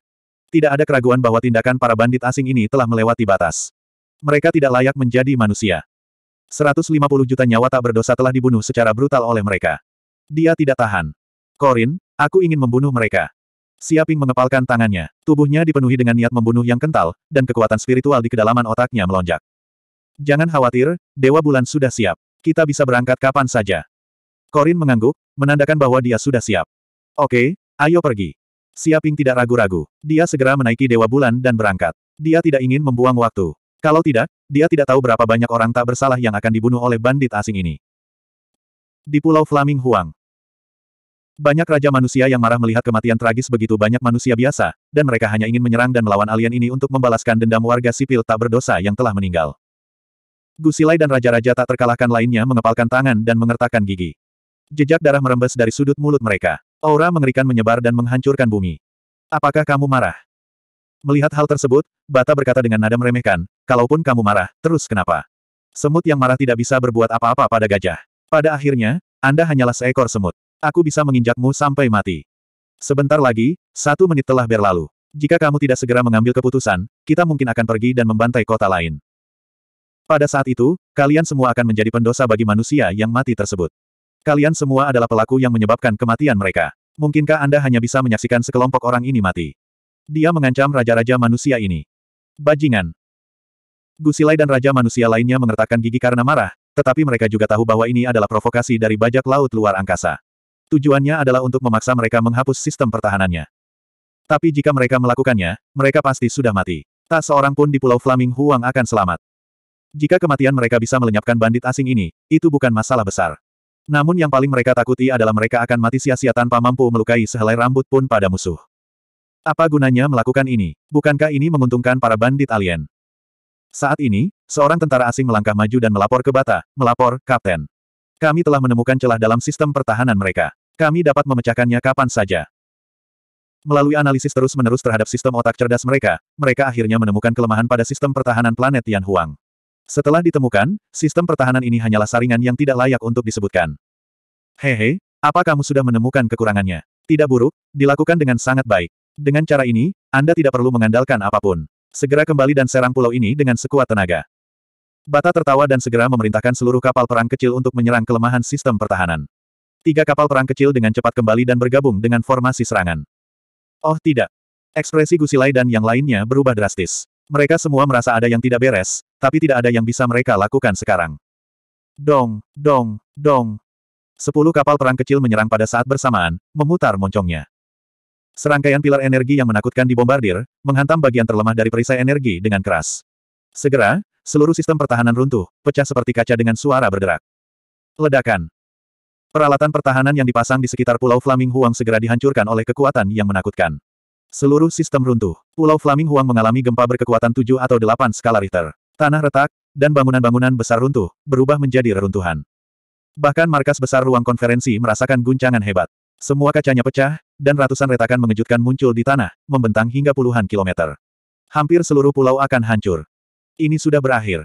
Tidak ada keraguan bahwa tindakan para bandit asing ini telah melewati batas. Mereka tidak layak menjadi manusia. 150 juta nyawa tak berdosa telah dibunuh secara brutal oleh mereka. Dia tidak tahan. Korin, aku ingin membunuh mereka. Siaping mengepalkan tangannya, tubuhnya dipenuhi dengan niat membunuh yang kental, dan kekuatan spiritual di kedalaman otaknya melonjak. Jangan khawatir, Dewa Bulan sudah siap. Kita bisa berangkat kapan saja. Korin mengangguk, menandakan bahwa dia sudah siap. Oke, ayo pergi. Siaping tidak ragu-ragu. Dia segera menaiki Dewa Bulan dan berangkat. Dia tidak ingin membuang waktu. Kalau tidak, dia tidak tahu berapa banyak orang tak bersalah yang akan dibunuh oleh bandit asing ini. Di Pulau Flaming Huang, banyak raja manusia yang marah melihat kematian tragis begitu banyak manusia biasa, dan mereka hanya ingin menyerang dan melawan alien ini untuk membalaskan dendam warga sipil tak berdosa yang telah meninggal. Gusilai dan raja-raja tak terkalahkan lainnya mengepalkan tangan dan mengertakkan gigi. Jejak darah merembes dari sudut mulut mereka. Aura mengerikan menyebar dan menghancurkan bumi. Apakah kamu marah? Melihat hal tersebut, Bata berkata dengan nada meremehkan, kalaupun kamu marah, terus kenapa? Semut yang marah tidak bisa berbuat apa-apa pada gajah. Pada akhirnya, Anda hanyalah seekor semut. Aku bisa menginjakmu sampai mati. Sebentar lagi, satu menit telah berlalu. Jika kamu tidak segera mengambil keputusan, kita mungkin akan pergi dan membantai kota lain. Pada saat itu, kalian semua akan menjadi pendosa bagi manusia yang mati tersebut. Kalian semua adalah pelaku yang menyebabkan kematian mereka. Mungkinkah Anda hanya bisa menyaksikan sekelompok orang ini mati? Dia mengancam raja-raja manusia ini. Bajingan. Gusilai dan raja manusia lainnya mengertakkan gigi karena marah, tetapi mereka juga tahu bahwa ini adalah provokasi dari bajak laut luar angkasa. Tujuannya adalah untuk memaksa mereka menghapus sistem pertahanannya. Tapi jika mereka melakukannya, mereka pasti sudah mati. Tak seorang pun di Pulau Flaming Huang akan selamat. Jika kematian mereka bisa melenyapkan bandit asing ini, itu bukan masalah besar. Namun yang paling mereka takuti adalah mereka akan mati sia-sia tanpa mampu melukai sehelai rambut pun pada musuh. Apa gunanya melakukan ini? Bukankah ini menguntungkan para bandit alien? Saat ini, seorang tentara asing melangkah maju dan melapor ke Bata, melapor, Kapten. Kami telah menemukan celah dalam sistem pertahanan mereka. Kami dapat memecahkannya kapan saja. Melalui analisis terus-menerus terhadap sistem otak cerdas mereka, mereka akhirnya menemukan kelemahan pada sistem pertahanan planet Tian Huang. Setelah ditemukan, sistem pertahanan ini hanyalah saringan yang tidak layak untuk disebutkan. Hehe, apa kamu sudah menemukan kekurangannya? Tidak buruk, dilakukan dengan sangat baik. Dengan cara ini, Anda tidak perlu mengandalkan apapun. Segera kembali dan serang pulau ini dengan sekuat tenaga. Bata tertawa dan segera memerintahkan seluruh kapal perang kecil untuk menyerang kelemahan sistem pertahanan. Tiga kapal perang kecil dengan cepat kembali dan bergabung dengan formasi serangan. Oh tidak. Ekspresi Gusilai dan yang lainnya berubah drastis. Mereka semua merasa ada yang tidak beres, tapi tidak ada yang bisa mereka lakukan sekarang. Dong, dong, dong. Sepuluh kapal perang kecil menyerang pada saat bersamaan, memutar moncongnya. Serangkaian pilar energi yang menakutkan dibombardir, menghantam bagian terlemah dari perisai energi dengan keras. Segera, seluruh sistem pertahanan runtuh, pecah seperti kaca dengan suara berderak. Ledakan. Peralatan pertahanan yang dipasang di sekitar Pulau Flaming Huang segera dihancurkan oleh kekuatan yang menakutkan. Seluruh sistem runtuh. Pulau Flaming Huang mengalami gempa berkekuatan 7 atau 8 skala Richter. Tanah retak, dan bangunan-bangunan besar runtuh, berubah menjadi reruntuhan. Bahkan markas besar ruang konferensi merasakan guncangan hebat. Semua kacanya pecah, dan ratusan retakan mengejutkan muncul di tanah, membentang hingga puluhan kilometer. Hampir seluruh pulau akan hancur. Ini sudah berakhir.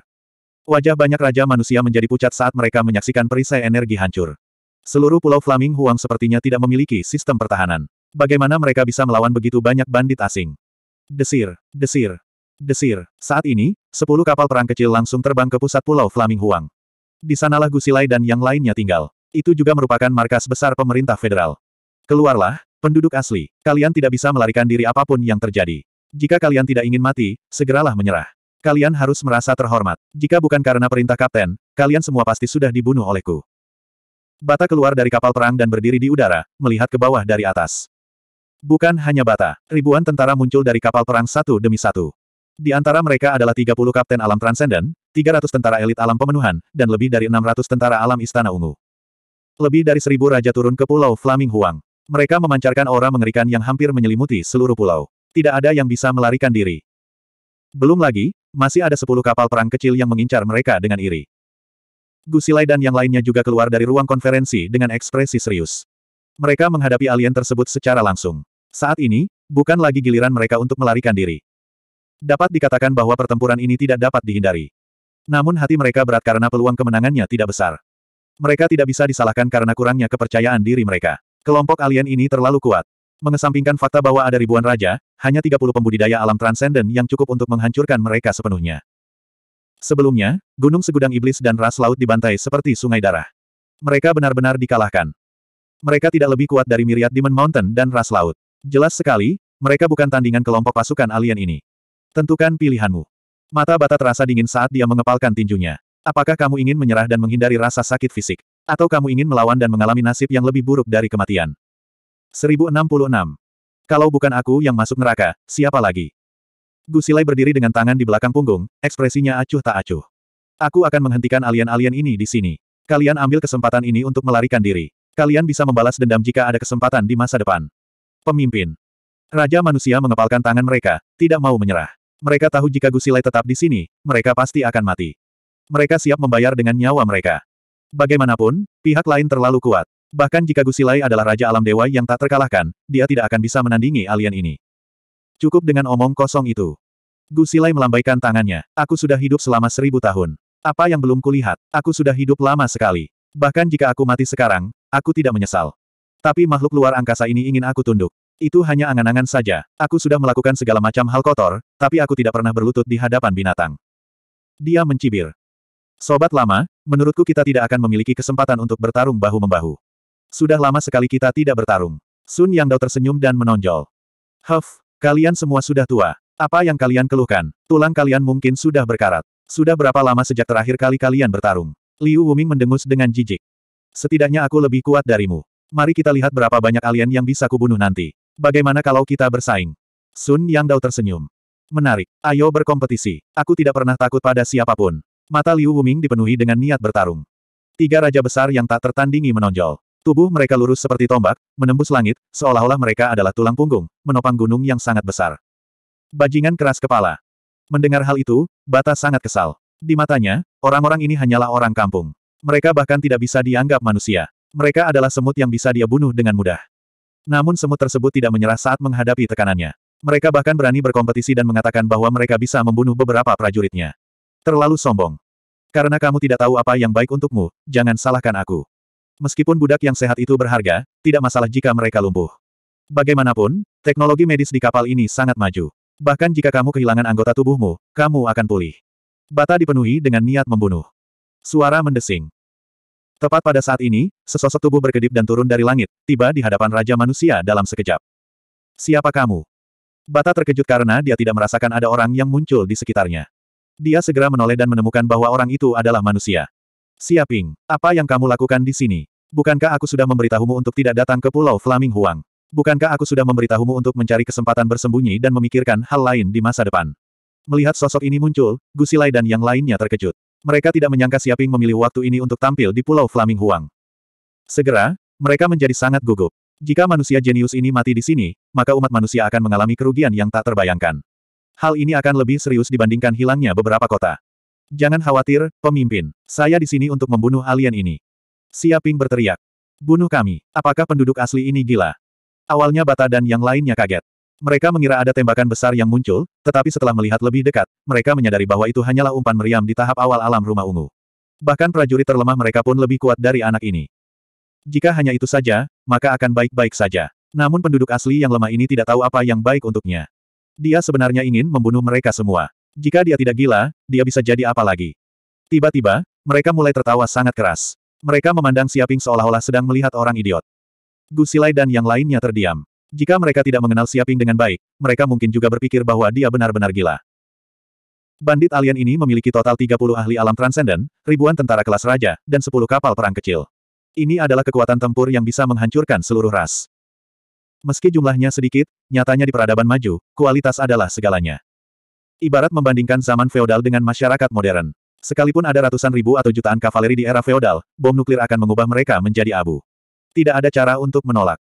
Wajah banyak raja manusia menjadi pucat saat mereka menyaksikan perisai energi hancur. Seluruh pulau Flaming Huang sepertinya tidak memiliki sistem pertahanan. Bagaimana mereka bisa melawan begitu banyak bandit asing? Desir, desir, desir. Saat ini, sepuluh kapal perang kecil langsung terbang ke pusat pulau Flaming Huang. Di sanalah Gusilai dan yang lainnya tinggal. Itu juga merupakan markas besar pemerintah federal. Keluarlah, penduduk asli. Kalian tidak bisa melarikan diri apapun yang terjadi. Jika kalian tidak ingin mati, segeralah menyerah. Kalian harus merasa terhormat. Jika bukan karena perintah kapten, kalian semua pasti sudah dibunuh olehku. Bata keluar dari kapal perang dan berdiri di udara, melihat ke bawah dari atas. Bukan hanya Bata, ribuan tentara muncul dari kapal perang satu demi satu. Di antara mereka adalah 30 kapten alam transenden, 300 tentara elit alam pemenuhan, dan lebih dari 600 tentara alam istana ungu. Lebih dari seribu raja turun ke pulau Flaming Huang. Mereka memancarkan aura mengerikan yang hampir menyelimuti seluruh pulau. Tidak ada yang bisa melarikan diri. Belum lagi, masih ada sepuluh kapal perang kecil yang mengincar mereka dengan iri. Gusilai dan yang lainnya juga keluar dari ruang konferensi dengan ekspresi serius. Mereka menghadapi alien tersebut secara langsung. Saat ini, bukan lagi giliran mereka untuk melarikan diri. Dapat dikatakan bahwa pertempuran ini tidak dapat dihindari. Namun hati mereka berat karena peluang kemenangannya tidak besar. Mereka tidak bisa disalahkan karena kurangnya kepercayaan diri mereka. Kelompok alien ini terlalu kuat. Mengesampingkan fakta bahwa ada ribuan raja, hanya 30 pembudidaya alam transenden yang cukup untuk menghancurkan mereka sepenuhnya. Sebelumnya, gunung segudang iblis dan ras laut dibantai seperti sungai darah. Mereka benar-benar dikalahkan. Mereka tidak lebih kuat dari miriat Demon Mountain dan ras laut. Jelas sekali, mereka bukan tandingan kelompok pasukan alien ini. Tentukan pilihanmu. Mata bata terasa dingin saat dia mengepalkan tinjunya. Apakah kamu ingin menyerah dan menghindari rasa sakit fisik? Atau kamu ingin melawan dan mengalami nasib yang lebih buruk dari kematian? 1066. Kalau bukan aku yang masuk neraka, siapa lagi? Gusilai berdiri dengan tangan di belakang punggung, ekspresinya acuh tak acuh. Aku akan menghentikan alien-alien ini di sini. Kalian ambil kesempatan ini untuk melarikan diri. Kalian bisa membalas dendam jika ada kesempatan di masa depan. Pemimpin. Raja manusia mengepalkan tangan mereka, tidak mau menyerah. Mereka tahu jika Gusilai tetap di sini, mereka pasti akan mati. Mereka siap membayar dengan nyawa mereka. Bagaimanapun, pihak lain terlalu kuat. Bahkan jika Gusilai adalah Raja Alam Dewa yang tak terkalahkan, dia tidak akan bisa menandingi alien ini. Cukup dengan omong kosong itu. Gusilai melambaikan tangannya. Aku sudah hidup selama seribu tahun. Apa yang belum kulihat? Aku sudah hidup lama sekali. Bahkan jika aku mati sekarang, aku tidak menyesal. Tapi makhluk luar angkasa ini ingin aku tunduk. Itu hanya angan-angan saja. Aku sudah melakukan segala macam hal kotor, tapi aku tidak pernah berlutut di hadapan binatang. Dia mencibir. Sobat lama, menurutku kita tidak akan memiliki kesempatan untuk bertarung bahu-membahu. Sudah lama sekali kita tidak bertarung. Sun Yang Dao tersenyum dan menonjol. Huff, kalian semua sudah tua. Apa yang kalian keluhkan? Tulang kalian mungkin sudah berkarat. Sudah berapa lama sejak terakhir kali kalian bertarung? Liu Wuming mendengus dengan jijik. Setidaknya aku lebih kuat darimu. Mari kita lihat berapa banyak alien yang bisa kubunuh nanti. Bagaimana kalau kita bersaing? Sun Yang Dao tersenyum. Menarik. Ayo berkompetisi. Aku tidak pernah takut pada siapapun. Mata Liu Wuming dipenuhi dengan niat bertarung. Tiga raja besar yang tak tertandingi menonjol. Tubuh mereka lurus seperti tombak, menembus langit, seolah-olah mereka adalah tulang punggung, menopang gunung yang sangat besar. Bajingan keras kepala. Mendengar hal itu, Bata sangat kesal. Di matanya, orang-orang ini hanyalah orang kampung. Mereka bahkan tidak bisa dianggap manusia. Mereka adalah semut yang bisa dia bunuh dengan mudah. Namun semut tersebut tidak menyerah saat menghadapi tekanannya. Mereka bahkan berani berkompetisi dan mengatakan bahwa mereka bisa membunuh beberapa prajuritnya. Terlalu sombong. Karena kamu tidak tahu apa yang baik untukmu, jangan salahkan aku meskipun budak yang sehat itu berharga, tidak masalah jika mereka lumpuh. Bagaimanapun, teknologi medis di kapal ini sangat maju. Bahkan jika kamu kehilangan anggota tubuhmu, kamu akan pulih. Bata dipenuhi dengan niat membunuh. Suara mendesing. Tepat pada saat ini, sesosok tubuh berkedip dan turun dari langit, tiba di hadapan Raja Manusia dalam sekejap. Siapa kamu? Bata terkejut karena dia tidak merasakan ada orang yang muncul di sekitarnya. Dia segera menoleh dan menemukan bahwa orang itu adalah manusia. Siaping, apa yang kamu lakukan di sini? Bukankah aku sudah memberitahumu untuk tidak datang ke Pulau Flaming Huang? Bukankah aku sudah memberitahumu untuk mencari kesempatan bersembunyi dan memikirkan hal lain di masa depan? Melihat sosok ini muncul, Gusilai dan yang lainnya terkejut. Mereka tidak menyangka Siaping memilih waktu ini untuk tampil di Pulau Flaming Huang. Segera, mereka menjadi sangat gugup. Jika manusia jenius ini mati di sini, maka umat manusia akan mengalami kerugian yang tak terbayangkan. Hal ini akan lebih serius dibandingkan hilangnya beberapa kota. Jangan khawatir, pemimpin. Saya di sini untuk membunuh alien ini. Siaping berteriak. Bunuh kami. Apakah penduduk asli ini gila? Awalnya Bata dan yang lainnya kaget. Mereka mengira ada tembakan besar yang muncul, tetapi setelah melihat lebih dekat, mereka menyadari bahwa itu hanyalah umpan meriam di tahap awal alam rumah ungu. Bahkan prajurit terlemah mereka pun lebih kuat dari anak ini. Jika hanya itu saja, maka akan baik-baik saja. Namun penduduk asli yang lemah ini tidak tahu apa yang baik untuknya. Dia sebenarnya ingin membunuh mereka semua. Jika dia tidak gila, dia bisa jadi apa lagi? Tiba-tiba, mereka mulai tertawa sangat keras. Mereka memandang Siaping seolah-olah sedang melihat orang idiot. Gusilai dan yang lainnya terdiam. Jika mereka tidak mengenal Siaping dengan baik, mereka mungkin juga berpikir bahwa dia benar-benar gila. Bandit alien ini memiliki total 30 ahli alam transenden, ribuan tentara kelas raja, dan 10 kapal perang kecil. Ini adalah kekuatan tempur yang bisa menghancurkan seluruh ras. Meski jumlahnya sedikit, nyatanya di peradaban maju, kualitas adalah segalanya. Ibarat membandingkan zaman feodal dengan masyarakat modern. Sekalipun ada ratusan ribu atau jutaan kavaleri di era feodal, bom nuklir akan mengubah mereka menjadi abu. Tidak ada cara untuk menolak.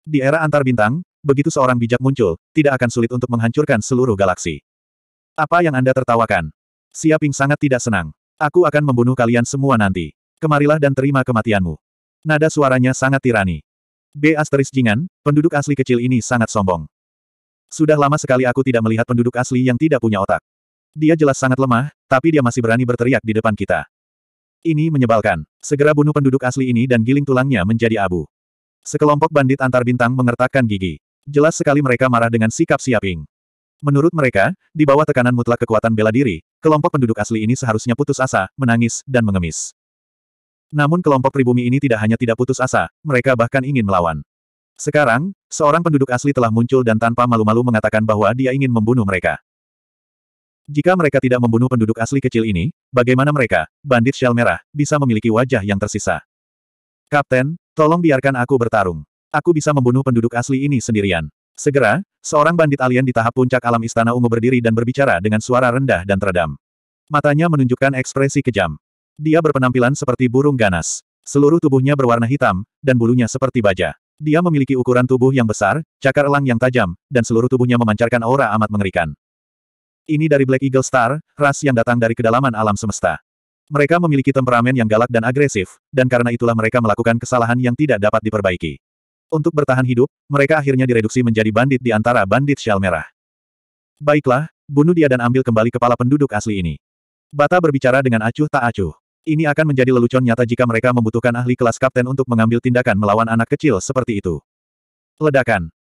Di era antar bintang, begitu seorang bijak muncul, tidak akan sulit untuk menghancurkan seluruh galaksi. Apa yang Anda tertawakan? Siaping sangat tidak senang. Aku akan membunuh kalian semua nanti. Kemarilah dan terima kematianmu. Nada suaranya sangat tirani. B. Asteris Jingan, penduduk asli kecil ini sangat sombong. Sudah lama sekali aku tidak melihat penduduk asli yang tidak punya otak. Dia jelas sangat lemah, tapi dia masih berani berteriak di depan kita. Ini menyebalkan. Segera bunuh penduduk asli ini dan giling tulangnya menjadi abu. Sekelompok bandit antar bintang mengertakkan gigi. Jelas sekali mereka marah dengan sikap Siaping. Menurut mereka, di bawah tekanan mutlak kekuatan bela diri, kelompok penduduk asli ini seharusnya putus asa, menangis, dan mengemis. Namun kelompok pribumi ini tidak hanya tidak putus asa, mereka bahkan ingin melawan. Sekarang, seorang penduduk asli telah muncul dan tanpa malu-malu mengatakan bahwa dia ingin membunuh mereka. Jika mereka tidak membunuh penduduk asli kecil ini, bagaimana mereka, bandit shell merah, bisa memiliki wajah yang tersisa? Kapten, tolong biarkan aku bertarung. Aku bisa membunuh penduduk asli ini sendirian. Segera, seorang bandit alien di tahap puncak alam Istana Ungu berdiri dan berbicara dengan suara rendah dan teredam. Matanya menunjukkan ekspresi kejam. Dia berpenampilan seperti burung ganas. Seluruh tubuhnya berwarna hitam, dan bulunya seperti baja. Dia memiliki ukuran tubuh yang besar, cakar elang yang tajam, dan seluruh tubuhnya memancarkan aura amat mengerikan. Ini dari Black Eagle Star, ras yang datang dari kedalaman alam semesta. Mereka memiliki temperamen yang galak dan agresif, dan karena itulah mereka melakukan kesalahan yang tidak dapat diperbaiki. Untuk bertahan hidup, mereka akhirnya direduksi menjadi bandit di antara bandit shell merah. Baiklah, bunuh dia dan ambil kembali kepala penduduk asli ini. Bata berbicara dengan acuh tak acuh. Ini akan menjadi lelucon nyata jika mereka membutuhkan ahli kelas kapten untuk mengambil tindakan melawan anak kecil seperti itu. Ledakan.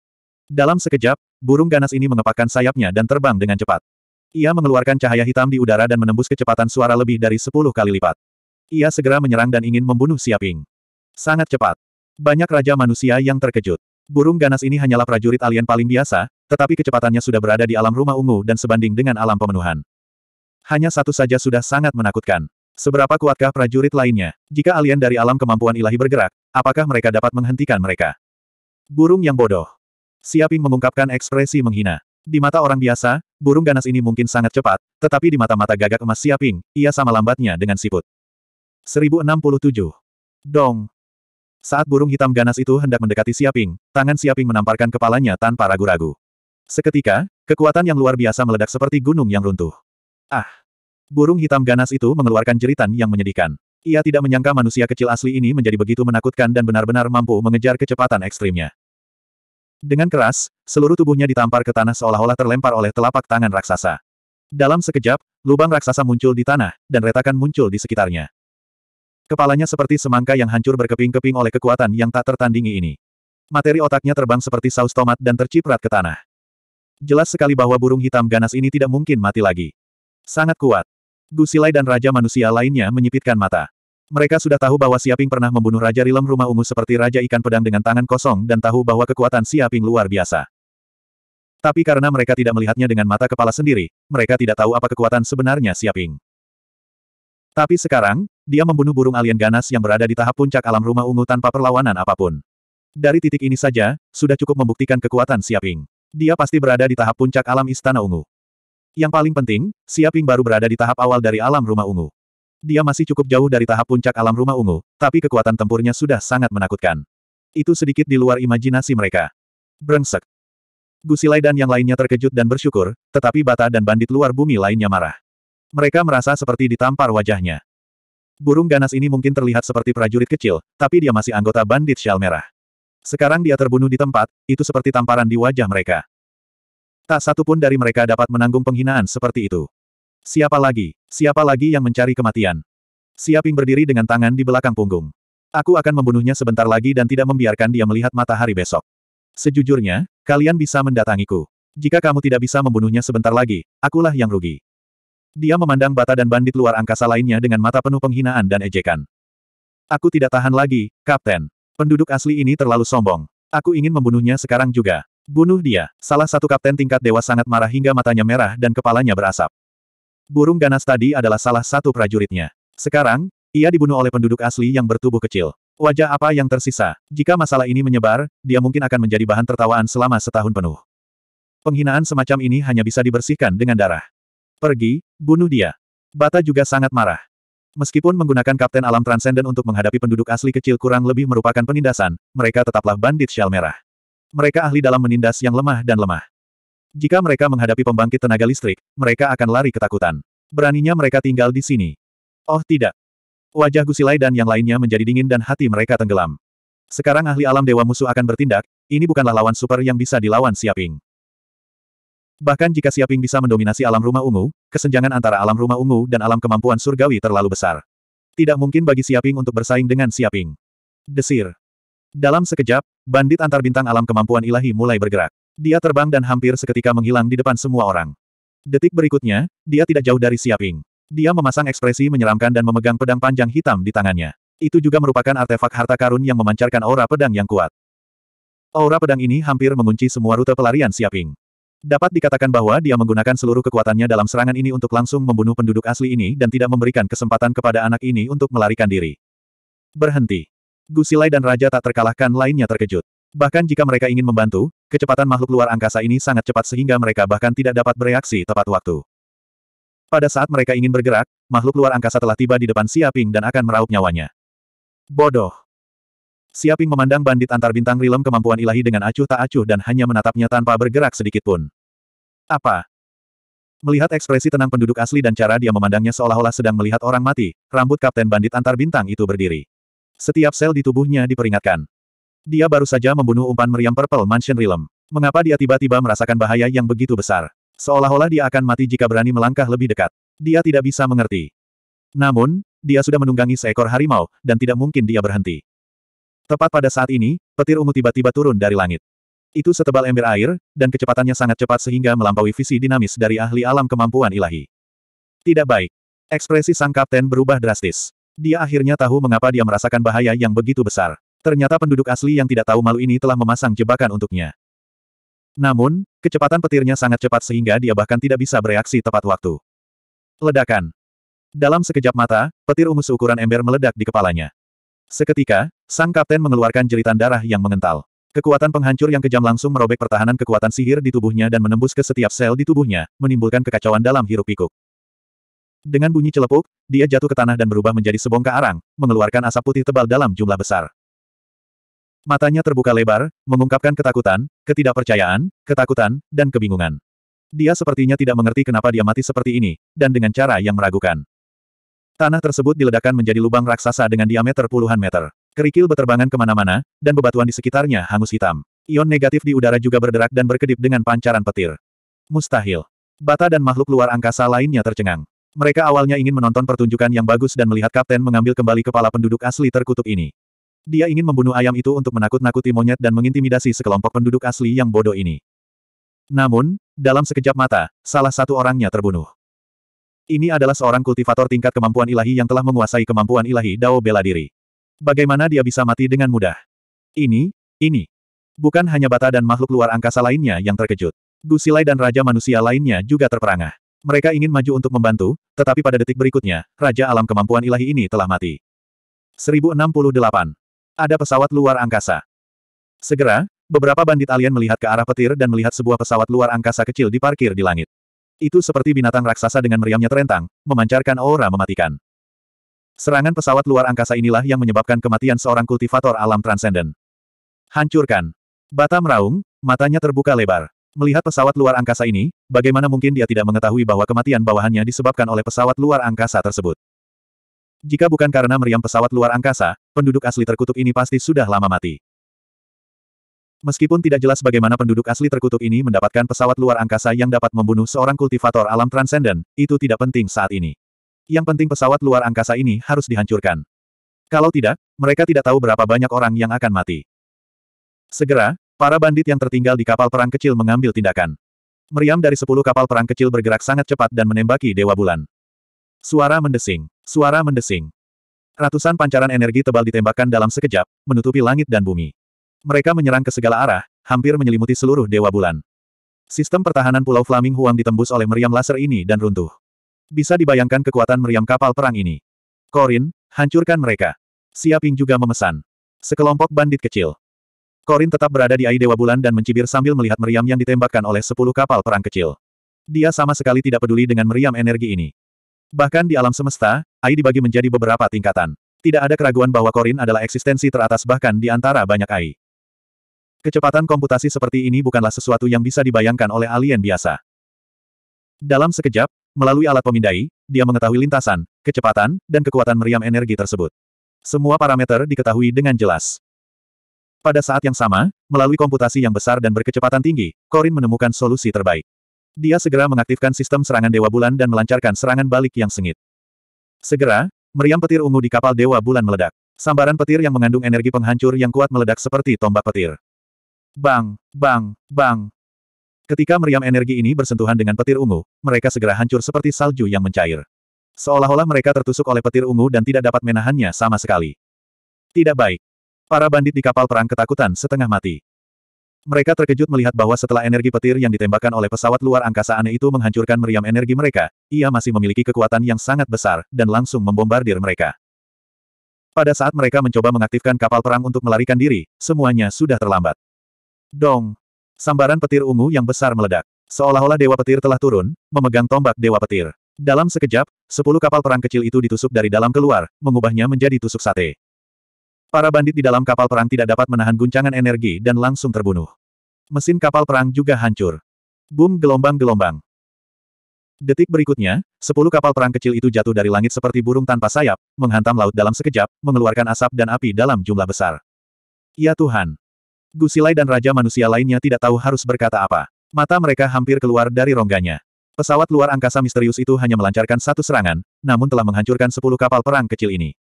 Dalam sekejap, burung ganas ini mengepakkan sayapnya dan terbang dengan cepat. Ia mengeluarkan cahaya hitam di udara dan menembus kecepatan suara lebih dari sepuluh kali lipat. Ia segera menyerang dan ingin membunuh Siaping. Sangat cepat. Banyak raja manusia yang terkejut. Burung ganas ini hanyalah prajurit alien paling biasa, tetapi kecepatannya sudah berada di alam rumah ungu dan sebanding dengan alam pemenuhan. Hanya satu saja sudah sangat menakutkan. Seberapa kuatkah prajurit lainnya? Jika alien dari alam kemampuan ilahi bergerak, apakah mereka dapat menghentikan mereka? Burung yang bodoh. Siaping mengungkapkan ekspresi menghina. Di mata orang biasa, burung ganas ini mungkin sangat cepat, tetapi di mata-mata gagak emas Siaping, ia sama lambatnya dengan siput. 1067. Dong. Saat burung hitam ganas itu hendak mendekati Siaping, tangan Siaping menamparkan kepalanya tanpa ragu-ragu. Seketika, kekuatan yang luar biasa meledak seperti gunung yang runtuh. Ah! Burung hitam ganas itu mengeluarkan jeritan yang menyedihkan. Ia tidak menyangka manusia kecil asli ini menjadi begitu menakutkan dan benar-benar mampu mengejar kecepatan ekstrimnya. Dengan keras, seluruh tubuhnya ditampar ke tanah seolah-olah terlempar oleh telapak tangan raksasa. Dalam sekejap, lubang raksasa muncul di tanah, dan retakan muncul di sekitarnya. Kepalanya seperti semangka yang hancur berkeping-keping oleh kekuatan yang tak tertandingi ini. Materi otaknya terbang seperti saus tomat dan terciprat ke tanah. Jelas sekali bahwa burung hitam ganas ini tidak mungkin mati lagi. Sangat kuat. Gusilai dan Raja Manusia lainnya menyipitkan mata. Mereka sudah tahu bahwa Siaping pernah membunuh Raja Rilem Rumah Ungu seperti Raja Ikan Pedang dengan tangan kosong dan tahu bahwa kekuatan Siaping luar biasa. Tapi karena mereka tidak melihatnya dengan mata kepala sendiri, mereka tidak tahu apa kekuatan sebenarnya Siaping. Tapi sekarang, dia membunuh burung alien ganas yang berada di tahap puncak alam rumah ungu tanpa perlawanan apapun. Dari titik ini saja, sudah cukup membuktikan kekuatan Siaping. Dia pasti berada di tahap puncak alam Istana Ungu. Yang paling penting, Siaping baru berada di tahap awal dari alam rumah ungu. Dia masih cukup jauh dari tahap puncak alam rumah ungu, tapi kekuatan tempurnya sudah sangat menakutkan. Itu sedikit di luar imajinasi mereka. Brengsek. Gusilai dan yang lainnya terkejut dan bersyukur, tetapi bata dan bandit luar bumi lainnya marah. Mereka merasa seperti ditampar wajahnya. Burung ganas ini mungkin terlihat seperti prajurit kecil, tapi dia masih anggota bandit shell merah. Sekarang dia terbunuh di tempat, itu seperti tamparan di wajah mereka. Tak satu pun dari mereka dapat menanggung penghinaan seperti itu. Siapa lagi? Siapa lagi yang mencari kematian? Siaping berdiri dengan tangan di belakang punggung. Aku akan membunuhnya sebentar lagi dan tidak membiarkan dia melihat matahari besok. Sejujurnya, kalian bisa mendatangiku. Jika kamu tidak bisa membunuhnya sebentar lagi, akulah yang rugi. Dia memandang bata dan bandit luar angkasa lainnya dengan mata penuh penghinaan dan ejekan. Aku tidak tahan lagi, Kapten. Penduduk asli ini terlalu sombong. Aku ingin membunuhnya sekarang juga. Bunuh dia. Salah satu kapten tingkat dewa sangat marah hingga matanya merah dan kepalanya berasap. Burung ganas tadi adalah salah satu prajuritnya. Sekarang, ia dibunuh oleh penduduk asli yang bertubuh kecil. Wajah apa yang tersisa? Jika masalah ini menyebar, dia mungkin akan menjadi bahan tertawaan selama setahun penuh. Penghinaan semacam ini hanya bisa dibersihkan dengan darah. Pergi, bunuh dia. Bata juga sangat marah. Meskipun menggunakan Kapten Alam Transcendent untuk menghadapi penduduk asli kecil kurang lebih merupakan penindasan, mereka tetaplah bandit shell merah. Mereka ahli dalam menindas yang lemah dan lemah. Jika mereka menghadapi pembangkit tenaga listrik, mereka akan lari ketakutan. Beraninya mereka tinggal di sini. Oh tidak. Wajah Gusilai dan yang lainnya menjadi dingin dan hati mereka tenggelam. Sekarang ahli alam dewa musuh akan bertindak, ini bukanlah lawan super yang bisa dilawan Siaping. Bahkan jika Siaping bisa mendominasi alam rumah ungu, kesenjangan antara alam rumah ungu dan alam kemampuan surgawi terlalu besar. Tidak mungkin bagi Siaping untuk bersaing dengan Siaping. Desir. Dalam sekejap, bandit antar bintang alam kemampuan ilahi mulai bergerak. Dia terbang dan hampir seketika menghilang di depan semua orang. Detik berikutnya, dia tidak jauh dari Siaping. Dia memasang ekspresi menyeramkan dan memegang pedang panjang hitam di tangannya. Itu juga merupakan artefak harta karun yang memancarkan aura pedang yang kuat. Aura pedang ini hampir mengunci semua rute pelarian Siaping. Dapat dikatakan bahwa dia menggunakan seluruh kekuatannya dalam serangan ini untuk langsung membunuh penduduk asli ini dan tidak memberikan kesempatan kepada anak ini untuk melarikan diri. Berhenti. Gusilai dan Raja tak terkalahkan lainnya terkejut. Bahkan jika mereka ingin membantu, kecepatan makhluk luar angkasa ini sangat cepat sehingga mereka bahkan tidak dapat bereaksi tepat waktu. Pada saat mereka ingin bergerak, makhluk luar angkasa telah tiba di depan Siaping dan akan meraup nyawanya. Bodoh. Siaping memandang bandit antar bintang rilem kemampuan ilahi dengan acuh tak acuh dan hanya menatapnya tanpa bergerak sedikit pun. Apa? Melihat ekspresi tenang penduduk asli dan cara dia memandangnya seolah-olah sedang melihat orang mati, rambut Kapten Bandit Antar Bintang itu berdiri. Setiap sel di tubuhnya diperingatkan. Dia baru saja membunuh umpan meriam Purple Mansion Realm. Mengapa dia tiba-tiba merasakan bahaya yang begitu besar? Seolah-olah dia akan mati jika berani melangkah lebih dekat. Dia tidak bisa mengerti. Namun, dia sudah menunggangi seekor harimau, dan tidak mungkin dia berhenti. Tepat pada saat ini, petir ungu tiba-tiba turun dari langit. Itu setebal ember air, dan kecepatannya sangat cepat sehingga melampaui visi dinamis dari ahli alam kemampuan ilahi. Tidak baik. Ekspresi sang kapten berubah drastis. Dia akhirnya tahu mengapa dia merasakan bahaya yang begitu besar. Ternyata penduduk asli yang tidak tahu malu ini telah memasang jebakan untuknya. Namun, kecepatan petirnya sangat cepat sehingga dia bahkan tidak bisa bereaksi tepat waktu. Ledakan. Dalam sekejap mata, petir ungu seukuran ember meledak di kepalanya. Seketika, sang kapten mengeluarkan jeritan darah yang mengental. Kekuatan penghancur yang kejam langsung merobek pertahanan kekuatan sihir di tubuhnya dan menembus ke setiap sel di tubuhnya, menimbulkan kekacauan dalam hiruk-pikuk. Dengan bunyi celepuk, dia jatuh ke tanah dan berubah menjadi sebongkah arang, mengeluarkan asap putih tebal dalam jumlah besar. Matanya terbuka lebar, mengungkapkan ketakutan, ketidakpercayaan, ketakutan, dan kebingungan. Dia sepertinya tidak mengerti kenapa dia mati seperti ini, dan dengan cara yang meragukan. Tanah tersebut diledakkan menjadi lubang raksasa dengan diameter puluhan meter. Kerikil beterbangan kemana-mana, dan bebatuan di sekitarnya hangus hitam. Ion negatif di udara juga berderak dan berkedip dengan pancaran petir. Mustahil. Bata dan makhluk luar angkasa lainnya tercengang. Mereka awalnya ingin menonton pertunjukan yang bagus dan melihat kapten mengambil kembali kepala penduduk asli terkutuk ini. Dia ingin membunuh ayam itu untuk menakut-nakuti monyet dan mengintimidasi sekelompok penduduk asli yang bodoh ini. Namun, dalam sekejap mata, salah satu orangnya terbunuh. Ini adalah seorang kultivator tingkat kemampuan ilahi yang telah menguasai kemampuan ilahi Dao bela diri. Bagaimana dia bisa mati dengan mudah? Ini, ini. Bukan hanya bata dan makhluk luar angkasa lainnya yang terkejut. Gusilai dan raja manusia lainnya juga terperangah. Mereka ingin maju untuk membantu, tetapi pada detik berikutnya, raja alam kemampuan ilahi ini telah mati. 1068. Ada pesawat luar angkasa. Segera, beberapa bandit alien melihat ke arah petir dan melihat sebuah pesawat luar angkasa kecil diparkir di langit. Itu seperti binatang raksasa dengan meriamnya terentang, memancarkan aura mematikan. Serangan pesawat luar angkasa inilah yang menyebabkan kematian seorang kultivator alam transenden. Hancurkan. Bata meraung, matanya terbuka lebar. Melihat pesawat luar angkasa ini, bagaimana mungkin dia tidak mengetahui bahwa kematian bawahannya disebabkan oleh pesawat luar angkasa tersebut. Jika bukan karena meriam pesawat luar angkasa, penduduk asli terkutuk ini pasti sudah lama mati. Meskipun tidak jelas bagaimana penduduk asli terkutuk ini mendapatkan pesawat luar angkasa yang dapat membunuh seorang kultivator alam transenden, itu tidak penting saat ini. Yang penting pesawat luar angkasa ini harus dihancurkan. Kalau tidak, mereka tidak tahu berapa banyak orang yang akan mati. Segera, para bandit yang tertinggal di kapal perang kecil mengambil tindakan. Meriam dari sepuluh kapal perang kecil bergerak sangat cepat dan menembaki Dewa Bulan. Suara mendesing. Suara mendesing. Ratusan pancaran energi tebal ditembakkan dalam sekejap, menutupi langit dan bumi. Mereka menyerang ke segala arah, hampir menyelimuti seluruh Dewa Bulan. Sistem pertahanan Pulau Flaming Huang ditembus oleh meriam laser ini dan runtuh. Bisa dibayangkan kekuatan meriam kapal perang ini. Korin, hancurkan mereka. Siaping juga memesan. Sekelompok bandit kecil. Korin tetap berada di Ai Dewa Bulan dan mencibir sambil melihat meriam yang ditembakkan oleh sepuluh kapal perang kecil. Dia sama sekali tidak peduli dengan meriam energi ini. Bahkan di alam semesta, Ai dibagi menjadi beberapa tingkatan. Tidak ada keraguan bahwa Korin adalah eksistensi teratas bahkan di antara banyak Ai. Kecepatan komputasi seperti ini bukanlah sesuatu yang bisa dibayangkan oleh alien biasa. Dalam sekejap, melalui alat pemindai, dia mengetahui lintasan, kecepatan, dan kekuatan meriam energi tersebut. Semua parameter diketahui dengan jelas. Pada saat yang sama, melalui komputasi yang besar dan berkecepatan tinggi, Korin menemukan solusi terbaik. Dia segera mengaktifkan sistem serangan Dewa Bulan dan melancarkan serangan balik yang sengit. Segera, meriam petir ungu di kapal Dewa Bulan meledak. Sambaran petir yang mengandung energi penghancur yang kuat meledak seperti tombak petir. Bang, bang, bang. Ketika meriam energi ini bersentuhan dengan petir ungu, mereka segera hancur seperti salju yang mencair. Seolah-olah mereka tertusuk oleh petir ungu dan tidak dapat menahannya sama sekali. Tidak baik. Para bandit di kapal perang ketakutan setengah mati. Mereka terkejut melihat bahwa setelah energi petir yang ditembakkan oleh pesawat luar angkasa aneh itu menghancurkan meriam energi mereka, ia masih memiliki kekuatan yang sangat besar, dan langsung membombardir mereka. Pada saat mereka mencoba mengaktifkan kapal perang untuk melarikan diri, semuanya sudah terlambat. Dong! Sambaran petir ungu yang besar meledak. Seolah-olah Dewa Petir telah turun, memegang tombak Dewa Petir. Dalam sekejap, sepuluh kapal perang kecil itu ditusuk dari dalam keluar, mengubahnya menjadi tusuk sate. Para bandit di dalam kapal perang tidak dapat menahan guncangan energi dan langsung terbunuh. Mesin kapal perang juga hancur. Boom gelombang-gelombang. Detik berikutnya, sepuluh kapal perang kecil itu jatuh dari langit seperti burung tanpa sayap, menghantam laut dalam sekejap, mengeluarkan asap dan api dalam jumlah besar. Ya Tuhan! Gusilai dan Raja Manusia lainnya tidak tahu harus berkata apa. Mata mereka hampir keluar dari rongganya. Pesawat luar angkasa misterius itu hanya melancarkan satu serangan, namun telah menghancurkan sepuluh kapal perang kecil ini.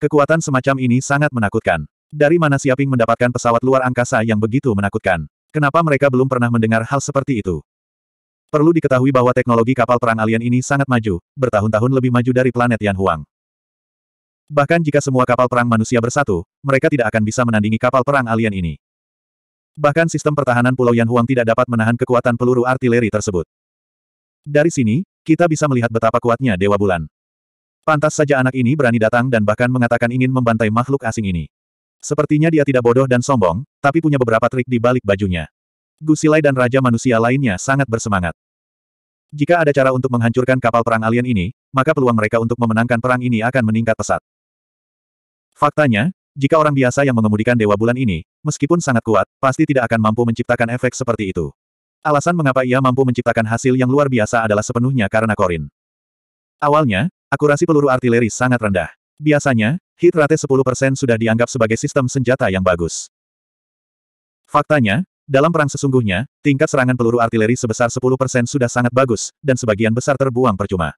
Kekuatan semacam ini sangat menakutkan. Dari mana Siaping mendapatkan pesawat luar angkasa yang begitu menakutkan? Kenapa mereka belum pernah mendengar hal seperti itu? Perlu diketahui bahwa teknologi kapal perang alien ini sangat maju, bertahun-tahun lebih maju dari planet Yan Huang. Bahkan jika semua kapal perang manusia bersatu, mereka tidak akan bisa menandingi kapal perang alien ini. Bahkan sistem pertahanan Pulau Yan Huang tidak dapat menahan kekuatan peluru artileri tersebut. Dari sini, kita bisa melihat betapa kuatnya Dewa Bulan. Pantas saja anak ini berani datang dan bahkan mengatakan ingin membantai makhluk asing ini. Sepertinya dia tidak bodoh dan sombong, tapi punya beberapa trik di balik bajunya. Gusilai dan raja manusia lainnya sangat bersemangat. Jika ada cara untuk menghancurkan kapal perang alien ini, maka peluang mereka untuk memenangkan perang ini akan meningkat pesat. Faktanya, jika orang biasa yang mengemudikan Dewa Bulan ini, meskipun sangat kuat, pasti tidak akan mampu menciptakan efek seperti itu. Alasan mengapa ia mampu menciptakan hasil yang luar biasa adalah sepenuhnya karena Korin. Awalnya, Akurasi peluru artileri sangat rendah. Biasanya, hit rate 10% sudah dianggap sebagai sistem senjata yang bagus. Faktanya, dalam perang sesungguhnya, tingkat serangan peluru artileri sebesar 10% sudah sangat bagus, dan sebagian besar terbuang percuma.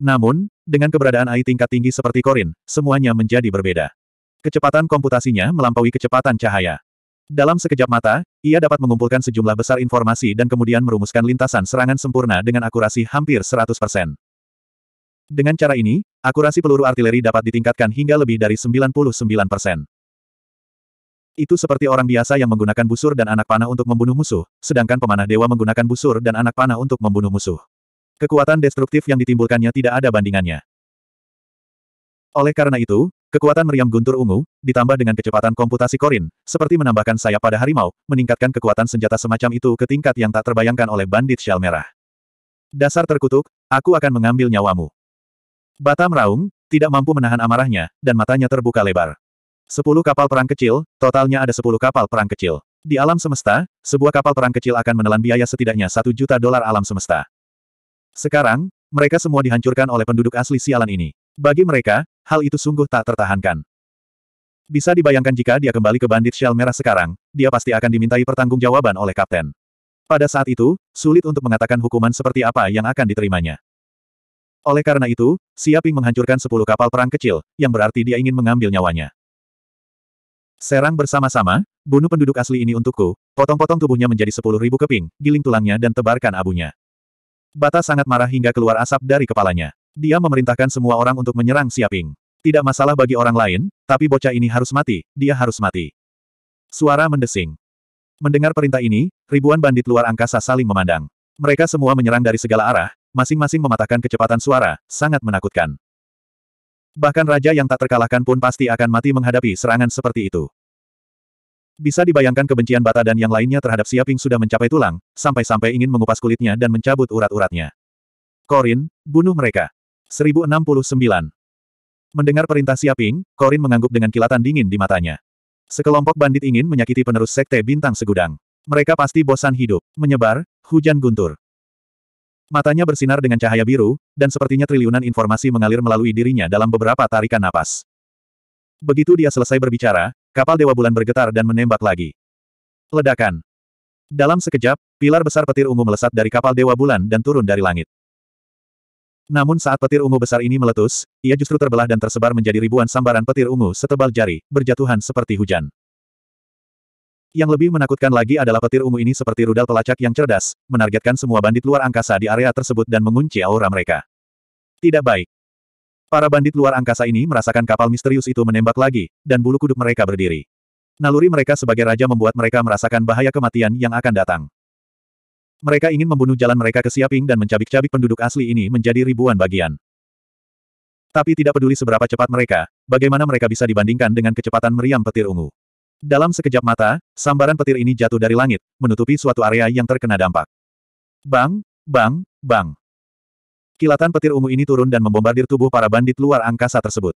Namun, dengan keberadaan AI tingkat tinggi seperti Korin, semuanya menjadi berbeda. Kecepatan komputasinya melampaui kecepatan cahaya. Dalam sekejap mata, ia dapat mengumpulkan sejumlah besar informasi dan kemudian merumuskan lintasan serangan sempurna dengan akurasi hampir dengan cara ini, akurasi peluru artileri dapat ditingkatkan hingga lebih dari 99 persen. Itu seperti orang biasa yang menggunakan busur dan anak panah untuk membunuh musuh, sedangkan pemanah dewa menggunakan busur dan anak panah untuk membunuh musuh. Kekuatan destruktif yang ditimbulkannya tidak ada bandingannya. Oleh karena itu, kekuatan meriam guntur ungu, ditambah dengan kecepatan komputasi korin, seperti menambahkan sayap pada harimau, meningkatkan kekuatan senjata semacam itu ke tingkat yang tak terbayangkan oleh bandit shell merah. Dasar terkutuk, aku akan mengambil nyawamu. Bata meraung, tidak mampu menahan amarahnya, dan matanya terbuka lebar. Sepuluh kapal perang kecil, totalnya ada sepuluh kapal perang kecil. Di alam semesta, sebuah kapal perang kecil akan menelan biaya setidaknya satu juta dolar alam semesta. Sekarang, mereka semua dihancurkan oleh penduduk asli sialan ini. Bagi mereka, hal itu sungguh tak tertahankan. Bisa dibayangkan jika dia kembali ke bandit shell merah sekarang, dia pasti akan dimintai pertanggungjawaban oleh kapten. Pada saat itu, sulit untuk mengatakan hukuman seperti apa yang akan diterimanya. Oleh karena itu, Siaping menghancurkan sepuluh kapal perang kecil, yang berarti dia ingin mengambil nyawanya. Serang bersama-sama, bunuh penduduk asli ini untukku, potong-potong tubuhnya menjadi sepuluh ribu keping, giling tulangnya dan tebarkan abunya. Bata sangat marah hingga keluar asap dari kepalanya. Dia memerintahkan semua orang untuk menyerang Siaping. Tidak masalah bagi orang lain, tapi bocah ini harus mati, dia harus mati. Suara mendesing. Mendengar perintah ini, ribuan bandit luar angkasa saling memandang. Mereka semua menyerang dari segala arah, masing-masing mematahkan kecepatan suara, sangat menakutkan. Bahkan raja yang tak terkalahkan pun pasti akan mati menghadapi serangan seperti itu. Bisa dibayangkan kebencian Bata dan yang lainnya terhadap Siaping sudah mencapai tulang, sampai-sampai ingin mengupas kulitnya dan mencabut urat-uratnya. Korin, bunuh mereka. 1069. Mendengar perintah Siaping, Korin mengangguk dengan kilatan dingin di matanya. Sekelompok bandit ingin menyakiti penerus sekte bintang segudang. Mereka pasti bosan hidup, menyebar, hujan guntur. Matanya bersinar dengan cahaya biru, dan sepertinya triliunan informasi mengalir melalui dirinya dalam beberapa tarikan napas. Begitu dia selesai berbicara, kapal Dewa Bulan bergetar dan menembak lagi. Ledakan. Dalam sekejap, pilar besar petir ungu melesat dari kapal Dewa Bulan dan turun dari langit. Namun saat petir ungu besar ini meletus, ia justru terbelah dan tersebar menjadi ribuan sambaran petir ungu setebal jari, berjatuhan seperti hujan. Yang lebih menakutkan lagi adalah petir ungu ini seperti rudal pelacak yang cerdas, menargetkan semua bandit luar angkasa di area tersebut dan mengunci aura mereka. Tidak baik. Para bandit luar angkasa ini merasakan kapal misterius itu menembak lagi, dan bulu kuduk mereka berdiri. Naluri mereka sebagai raja membuat mereka merasakan bahaya kematian yang akan datang. Mereka ingin membunuh jalan mereka ke Siaping dan mencabik-cabik penduduk asli ini menjadi ribuan bagian. Tapi tidak peduli seberapa cepat mereka, bagaimana mereka bisa dibandingkan dengan kecepatan meriam petir ungu. Dalam sekejap mata, sambaran petir ini jatuh dari langit, menutupi suatu area yang terkena dampak. Bang, bang, bang. Kilatan petir ungu ini turun dan membombardir tubuh para bandit luar angkasa tersebut.